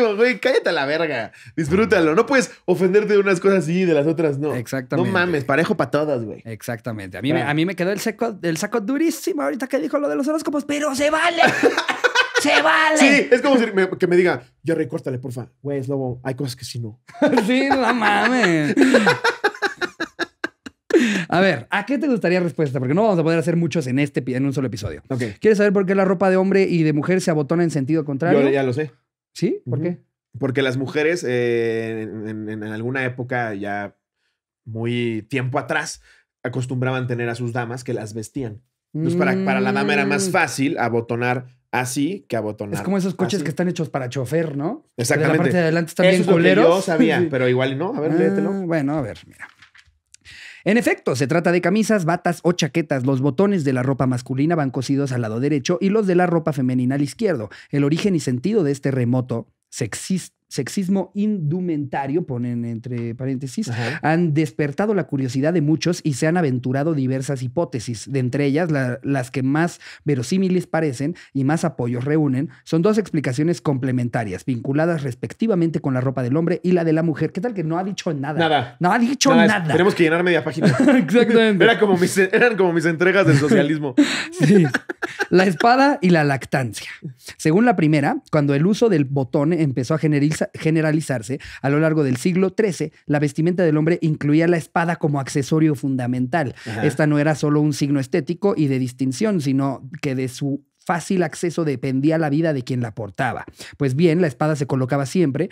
güey, cállate a la verga. Disfrútalo. No puedes ofenderte de unas cosas y de las otras no. Exactamente. No mames, parejo para todas, güey. Exactamente. A mí, me, ah. a mí me quedó el saco, saco durísimo ahorita que dijo lo de los horóscopos, pero se vale. ¡Se vale! Sí, es como que me diga, yo recórtale, porfa. Güey, es lobo, hay cosas que sí no. sí, no mames. A ver, ¿a qué te gustaría respuesta? Porque no vamos a poder hacer muchos en este en un solo episodio. Okay. ¿Quieres saber por qué la ropa de hombre y de mujer se abotona en sentido contrario? Yo ya lo sé. ¿Sí? ¿Por qué? Porque las mujeres eh, en, alguna época ya muy tiempo atrás acostumbraban tener a sus damas que las vestían. Entonces, para, para, la dama era más mm. fácil abotonar así que abotonar. Es como esos coches que están hechos para chofer, ¿no? Exactamente. la parte de adelante está bien coleros. yo sabía, pero igual no. A ver, léetelo. Ah, bueno, a ver, mira. En efecto, se trata de camisas, batas o chaquetas. Los botones de la ropa masculina van cosidos al lado derecho y los de la ropa femenina al izquierdo. El origen y sentido de este remoto sexista sexismo indumentario, ponen entre paréntesis, han despertado la curiosidad de muchos y se han aventurado diversas hipótesis. De entre ellas, las que más verosímiles parecen y más apoyos reúnen, son dos explicaciones complementarias, vinculadas respectivamente con la ropa del hombre y la de la mujer. ¿Qué tal que no ha dicho nada? Nada. No ha dicho nada. Tenemos que llenar media página. Exactamente. eran como mis entregas del socialismo. sí. La espada y la lactancia. Según la primera, cuando el uso del botón empezó a generar generalizarse, a lo largo del siglo XIII, la vestimenta del hombre incluía la espada como accesorio fundamental. Esta no era solo un signo estético y de distinción, sino que de su fácil acceso dependía la vida de quien la portaba. Pues bien, la espada se colocaba siempre,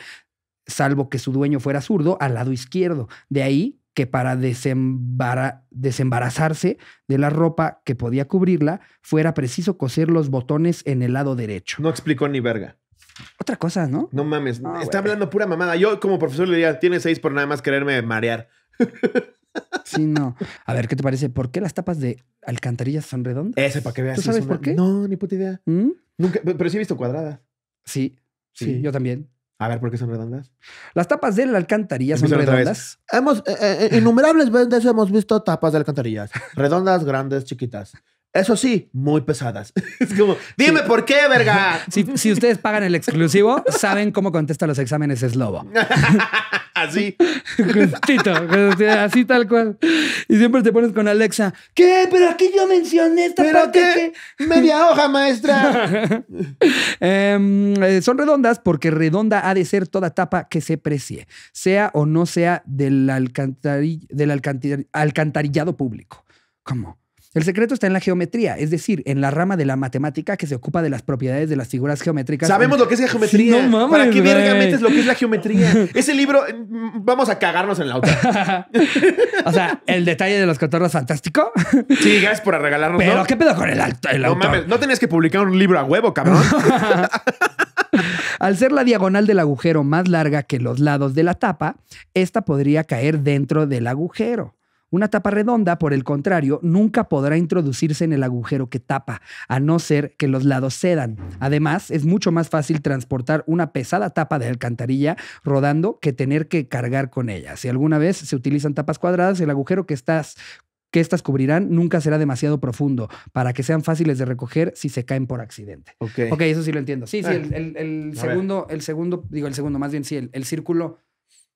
salvo que su dueño fuera zurdo, al lado izquierdo. De ahí que para desembarazarse de la ropa que podía cubrirla, fuera preciso coser los botones en el lado derecho. No explicó ni verga. Otra cosa, ¿no? No mames, está hablando pura mamada. Yo como profesor le diría, tiene seis por nada más quererme marear. Sí, no. A ver, ¿qué te parece? ¿Por qué las tapas de alcantarillas son redondas? Ese, para que veas. ¿Tú sabes por qué? No, ni puta idea. ¿Mm? Nunca, pero sí he visto cuadradas. Sí, sí, yo también. A ver, ¿por qué son redondas? Las tapas de la alcantarilla son redondas. Hemos, eh, eh, eh, innumerables veces hemos visto tapas de alcantarillas. Redondas, grandes, chiquitas. Eso sí, muy pesadas. Es como, dime por qué, verga. Si, ustedes pagan el exclusivo, saben cómo contesta los exámenes es lobo. así. Justito, así tal cual. Y siempre te pones con Alexa. ¿Qué? Pero aquí yo mencioné esta ¿Pero Qué? Media hoja, maestra. Em, eh, son redondas porque redonda ha de ser toda tapa que se precie, sea o no sea del, alcantarillado, del alcantarillado público. ¿Cómo? El secreto está en la geometría, es decir, en la rama de la matemática que se ocupa de las propiedades de las figuras geométricas. Sabemos lo que es la geometría. no mames, ¿Para qué lo que es la geometría? Ese libro, eh, vamos a cagarnos en la otra. o sea, el detalle de los cotorros fantástico. sí, gracias por regalarnos. Pero qué pedo con el, alto, no tenías que publicar un libro a huevo, cabrón. Al ser la diagonal del agujero más larga que los lados de la tapa, esta podría caer dentro del agujero. Una tapa redonda, por el contrario, nunca podrá introducirse en el agujero que tapa, a no ser que los lados cedan. Además, es mucho más fácil transportar una pesada tapa de alcantarilla rodando que tener que cargar con ella. Si alguna vez se utilizan tapas cuadradas, el agujero que que estas cubrirán nunca será demasiado profundo para que sean fáciles de recoger si se caen por accidente. Ok, eso sí lo entiendo. Sí, sí, el, eh, segundo, el segundo, digo el segundo, más bien sí, el círculo,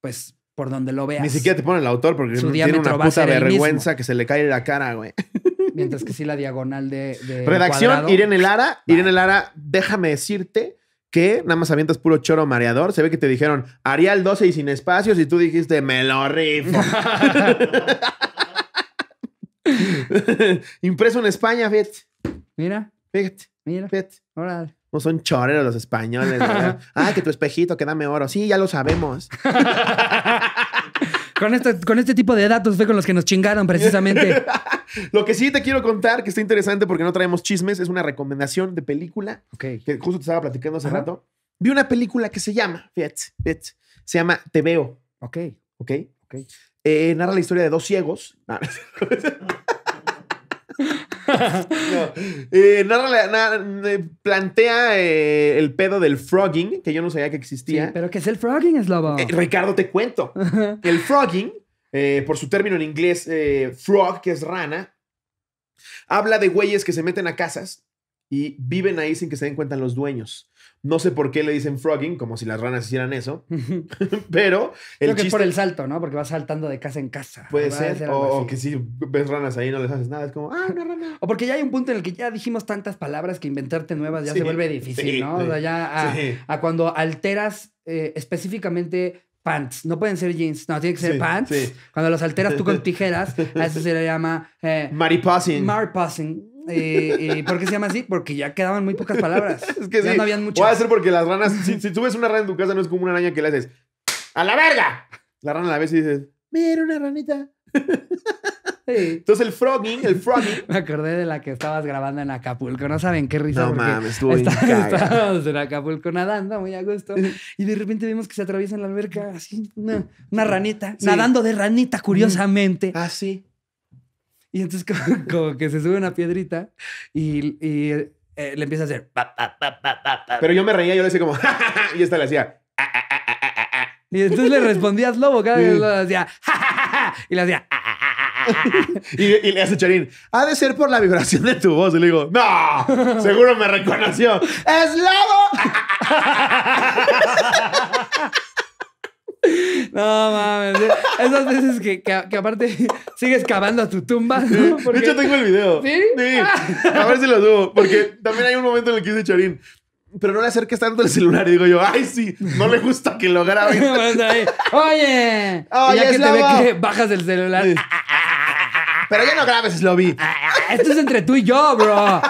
pues por donde lo veas. Ni siquiera te pone el autor porque tiene una puta vergüenza que se le cae la cara, güey. Mientras que sí, la diagonal de. Redacción, Irene Lara. Irene Lara, déjame decirte que nada más avientas puro choro mareador. Se ve que te dijeron Arial 12 y sin espacios y tú dijiste, me lo rifo. Impreso en España, fíjate. Mira. Fíjate. Mira. Fíjate. Órale son choreros los españoles. ah, que tu espejito, que dame oro. Sí, ya lo sabemos. con, este, con este tipo de datos fue con los que nos chingaron precisamente. Lo que sí te quiero contar, que está interesante porque no traemos chismes, es una recomendación de película. Que justo te estaba platicando hace rato. Vi una película que se llama, fíjate, fíjate, se llama Te Veo. Ok. Ok. Ok. Eh, narra la historia de dos ciegos. Eh, eh, plantea eh, el pedo del frogging, que yo no sabía que existía. pero ¿qué es el frogging, es lobo. Ricardo, te cuento. el frogging, por su término en inglés, frog, que es rana, habla de güeyes que se meten a casas y viven ahí sin que se den cuenta los dueños. No sé por qué le dicen frogging, como si las ranas hicieran eso, pero el Creo que es por el salto, ¿no? Porque vas saltando de casa en casa. Puede ser, o, que si ves ranas ahí no les haces nada, es como, ah, una rana. O porque ya hay un punto en el que ya dijimos tantas palabras que inventarte nuevas ya se vuelve difícil, ¿no? ya a, cuando alteras eh, específicamente pants. No pueden ser jeans. No, tiene que ser pants. Cuando los alteras tú con tijeras, a eso se le llama... Eh, Maripassing. Maripassing. Eh, eh, ¿Por qué se llama así? Porque ya quedaban muy pocas palabras. es que sí. no habían muchas. Voy a ser porque las ranas. Si, tú ves una rana en tu casa, no es como una araña que le haces ¡A la verga! La rana la ves y dices, ¡Mira una ranita! Entonces el frogging, el frogging. Me acordé de la que estabas grabando en Acapulco. No saben qué risa. No mames, estuvo Estábamos en Acapulco nadando muy a gusto. Y de repente vimos que se atraviesa en la alberca así, una, ranita, nadando de ranita, curiosamente. Ah, sí. Y entonces como, que se sube una piedrita y, eh, le empieza a hacer... Pero yo me reía, yo le decía como... y esta le hacía... Ah, ah, ah, y entonces le respondía lobo cada vez le hacía... y le hacía... y, le hace Charín, ha de ser por la vibración de tu voz. Y le digo, no, seguro me reconoció. ¡Es lobo! No mames. Eh. Esas veces que, que, aparte sigues cavando a tu tumba. ¿no? De hecho, tengo el video. ¿Sí? Ah. A ver si lo subo. Porque también hay un momento en el que dice Charín. Pero no le acerques tanto el celular. Y digo yo, ay, sí, no le gusta que lo grabe. Oye. oye y ya que te ve que bajas del celular. Pero ya no grabes, lo vi. Esto es entre tú y yo, bro.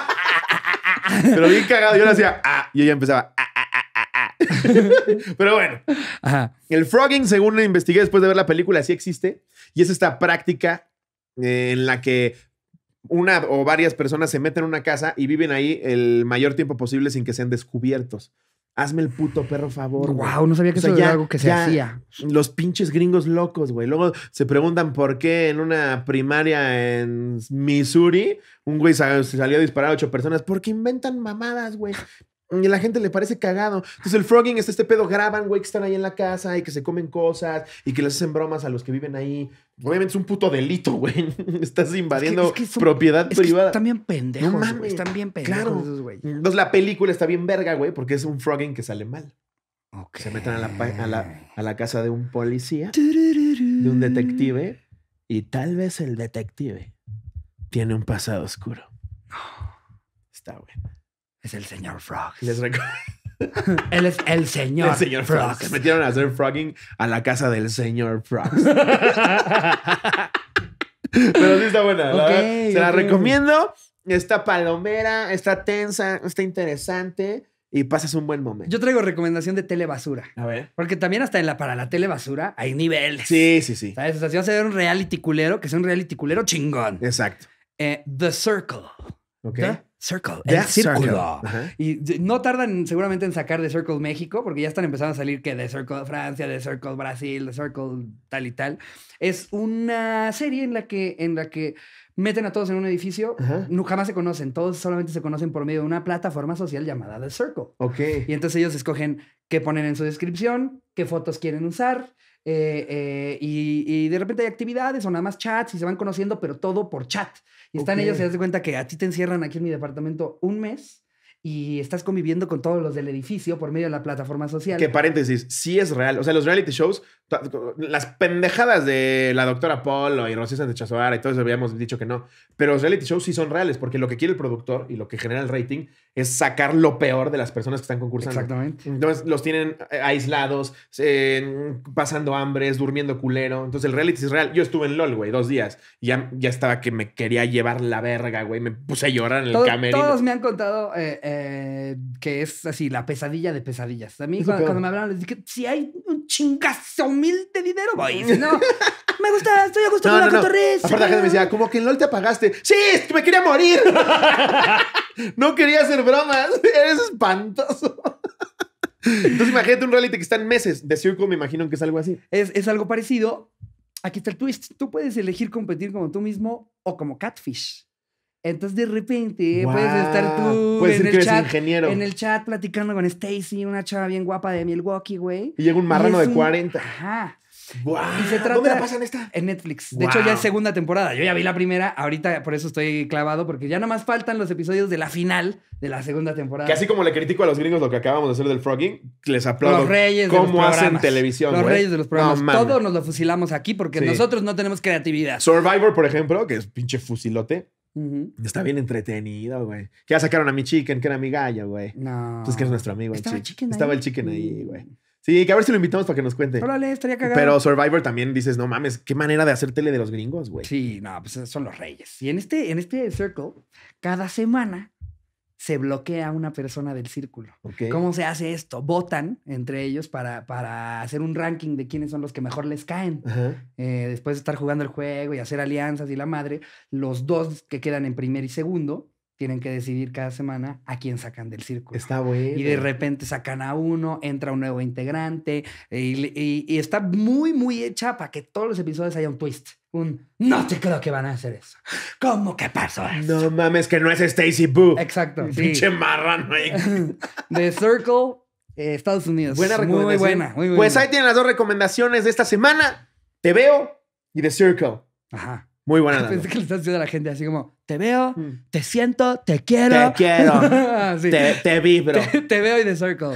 Pero bien cagado. Yo le hacía, ah, y ella empezaba, ah, pero bueno, el frogging, según investigué después de ver la película, sí existe. Y es esta práctica eh, en la que una o varias personas se meten en una casa y viven ahí el mayor tiempo posible sin que sean descubiertos. Hazme el puto perro favor. Wow, no sabía que eso era algo que se hacía. Los pinches gringos locos, güey. Luego se preguntan por qué en una primaria en Missouri un güey salió a disparar a ocho personas. Porque inventan mamadas, güey. Y a la gente le parece cagado. Entonces el frogging es este pedo, graban, güey, que están ahí en la casa y que se comen cosas y que les hacen bromas a los que viven ahí. Obviamente es un puto delito, güey. Estás invadiendo propiedad privada. están bien pendejos, Están bien pendejos Entonces la película está bien verga, güey, porque es un frogging que sale mal. Se meten la, a la, casa de un policía, de un detective, y tal vez el detective tiene un pasado oscuro. Está bueno es el señor Frogs. Les Él es el señor. El señor Frogs. Se metieron a hacer frogging a la casa del señor Frogs. Pero sí está buena. ¿la Se la recomiendo. Está palomera, está tensa, está interesante y pasas un buen momento. Yo traigo recomendación de telebasura. A ver. Porque también hasta en la, para la telebasura hay niveles. Sí, sí, sí. O sea, si vas a ver un reality culero, que es un reality culero chingón. Exacto. Eh, The Circle. Ok. Circle, el círculo. Y no tardan seguramente en sacar The Circle México, porque ya están empezando a salir que The Circle Francia, The Circle Brasil, The Circle tal y tal. Es una serie en la que, en la que meten a todos en un edificio, jamás se conocen, todos solamente se conocen por medio de una plataforma social llamada The Circle. Ok. Y entonces ellos escogen qué ponen en su descripción, qué fotos quieren usar, eh, eh, y, de repente hay actividades o nada más chats y se van conociendo, pero todo por chat. Y están ellos y se das cuenta que a ti te encierran aquí en mi departamento un mes y estás conviviendo con todos los del edificio por medio de la plataforma social. Que paréntesis, sí es real. O sea, los reality shows las pendejadas de la doctora Polo y Rocío de Chazoara y todos habíamos dicho que no. Pero los reality shows sí son reales, porque lo que quiere el productor y lo que genera el rating es sacar lo peor de las personas que están concursando. Exactamente. Entonces los tienen eh, aislados, pasando hambres, durmiendo culero. Entonces el reality es real. Yo estuve en LOL, güey, dos días. Ya, ya estaba que me quería llevar la verga, güey. Me puse a llorar en el camerino. Todos me han contado eh, eh, que es así, la pesadilla de pesadillas. A mí, cuando, me hablaron, les dije, si hay chingazo mil de dinero, ¿no? me gusta, estoy a gusto con la Torres. Aparte, la gente me decía, como que en LOL te apagaste. ¡Sí! ¡Me quería morir! no quería hacer bromas. Eres espantoso. Entonces, imagínate un reality que está en meses. De circo, me imagino que es algo así. Es, es algo parecido. Aquí está el twist. Tú puedes elegir competir como tú mismo o como Catfish. Entonces, de repente, puedes estar tú en, el chat, en el chat platicando con Stacy, una chava bien guapa de Milwaukee, güey. Y llega un marrano de 40. Ajá. ¿Dónde la pasan esta? En Netflix. De hecho, ya es segunda temporada. Yo ya vi la primera. Ahorita por eso estoy clavado, porque ya nomás faltan los episodios de la final de la segunda temporada. Que así como le critico a los gringos lo que acabamos de hacer del frogging, les aplaudo. Los reyes de los hacen programas. televisión? Los reyes de los programas. Todos nos lo fusilamos aquí porque nosotros no tenemos creatividad. Survivor, por ejemplo, que es pinche fusilote. Está bien entretenido, güey. Ya sacaron a mi chicken, que era mi gallo, güey. No. Entonces, pues que es nuestro amigo, Estaba, el chicken ahí, güey. Mm. Sí, que a ver si lo invitamos para que nos cuente. Pero Survivor también dices, no mames, qué manera de hacer tele de los gringos, güey. Sí, no, pues son los reyes. Y en este, en este Circle, cada semana se bloquea una persona del círculo. ¿Cómo se hace esto? Votan entre ellos para, para hacer un ranking de quiénes son los que mejor les caen. Eh, después de estar jugando el juego y hacer alianzas y la madre, los dos que quedan en primer y segundo tienen que decidir cada semana a quién sacan del círculo. Está bueno. Y de repente sacan a uno, entra un nuevo integrante y, y está muy, muy hecha para que todos los episodios haya un twist un no te creo que van a hacer eso. ¿Cómo que pasó eso? No mames, que no es Stacy Boo. Exacto. Pinche marrano ahí. The Circle, eh, Estados Unidos. Buena recomendación. Muy buena, muy buena. Pues ahí tienen las dos recomendaciones de esta semana. Te veo y The Circle. Ajá. Muy buena. Pensé que le estás diciendo a la gente así como, te veo, mm. te siento, te quiero. Te quiero. te, te, vibro. Te, veo y de Circle.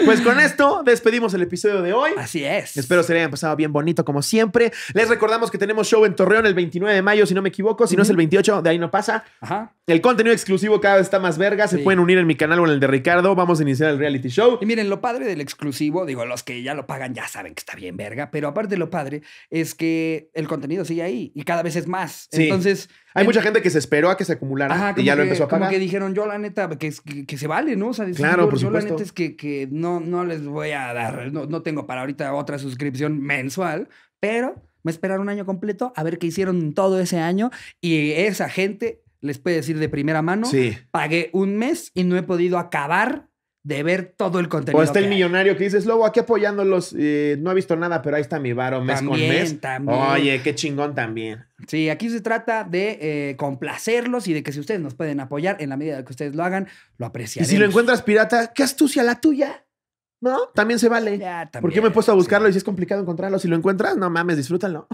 pues con esto despedimos el episodio de hoy. Así es. Espero se le haya pasado bien bonito como siempre. Les recordamos que tenemos show en Torreón el 29 de mayo, si no me equivoco. Si no es el 28, de ahí no pasa. Ajá. El contenido exclusivo cada vez está más verga. Se pueden unir en mi canal o en el de Ricardo. Vamos a iniciar el reality show. Y miren, lo padre del exclusivo, digo, los que ya lo pagan ya saben que está bien verga, pero aparte lo padre es que el contenido sigue ahí y cada vez es más. Entonces, hay mucha gente que se esperó a que se acumulara y ya lo empezó a pagar. Como que dijeron, yo la neta, que, que, se vale, ¿no? O sea, claro, yo, por yo la neta es que, no, no les voy a dar, no, no tengo para ahorita otra suscripción mensual, pero me esperaron un año completo a ver qué hicieron todo ese año y esa gente les puede decir de primera mano, pagué un mes y no he podido acabar de ver todo el contenido. O pues está el millonario que dices, Lobo, aquí apoyándolos, eh, no ha visto nada, pero ahí está mi varo mes con mes. También. Oye, qué chingón también. Sí, aquí se trata de eh, complacerlos y de que si ustedes nos pueden apoyar en la medida que ustedes lo hagan, lo apreciaremos. Y si lo encuentras pirata, qué astucia la tuya. ¿No? También se vale. Porque yo me he puesto a buscarlo y si es complicado encontrarlo, si lo encuentras, no mames, disfrútalo.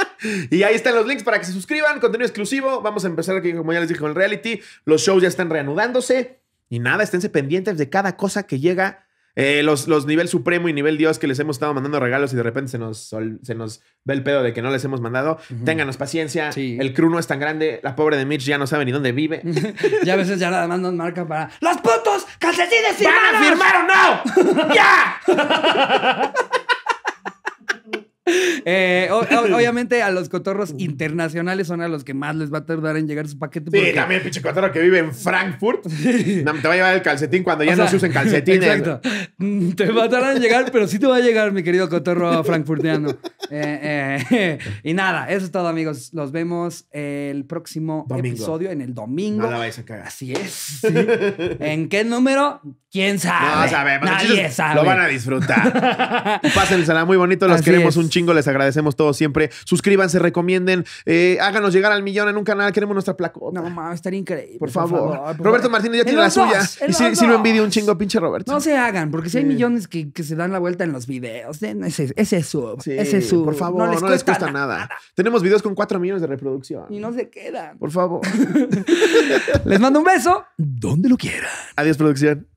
y ahí están los links para que se suscriban, contenido exclusivo. Vamos a empezar aquí, como ya les dije, en reality. Los shows ya están reanudándose. Y nada, esténse pendientes de cada cosa que llega. Eh, los, los, nivel supremo y nivel Dios que les hemos estado mandando regalos y de repente se nos, se nos ve el pedo de que no les hemos mandado. tenganos Ténganos paciencia. El crew no es tan grande. La pobre de Mitch ya no sabe ni dónde vive. ya a veces ya nada más nos marca para ¡Los putos calcetines y ¡Van a firmar o no! ¡Ya! Eh, obviamente a los cotorros internacionales son a los que más les va a tardar en llegar su paquete. Sí, también el pinche cotorro que vive en Frankfurt te va a llevar el calcetín cuando ya no se usen calcetines. Exacto. Mm, te va a tardar en llegar, pero sí te va a llegar, mi querido cotorro frankfurtiano. Eh, eh, y nada, eso es todo, amigos. Los vemos el próximo episodio en el domingo. No la a cagar. Así es. ¿En qué número? ¿Quién sabe? No Nadie sabe. Lo van a disfrutar. Pásensela muy bonito. Los queremos un chingo. Les agradecemos todo siempre. Suscríbanse, recomienden. Eh, háganos llegar al millón en un canal. Queremos nuestra placa No, mamá estaría increíble. Por, favor. Roberto Martínez ya tiene la suya. Y si, lo envidio un chingo, pinche Roberto. No se hagan, porque si hay millones que, se dan la vuelta en los videos. Ese, es su Ese su por favor, no les, cuesta, nada. Tenemos videos con 4 millones de reproducción. Y no se quedan. Por favor. les mando un beso donde lo quiera. Adiós, producción.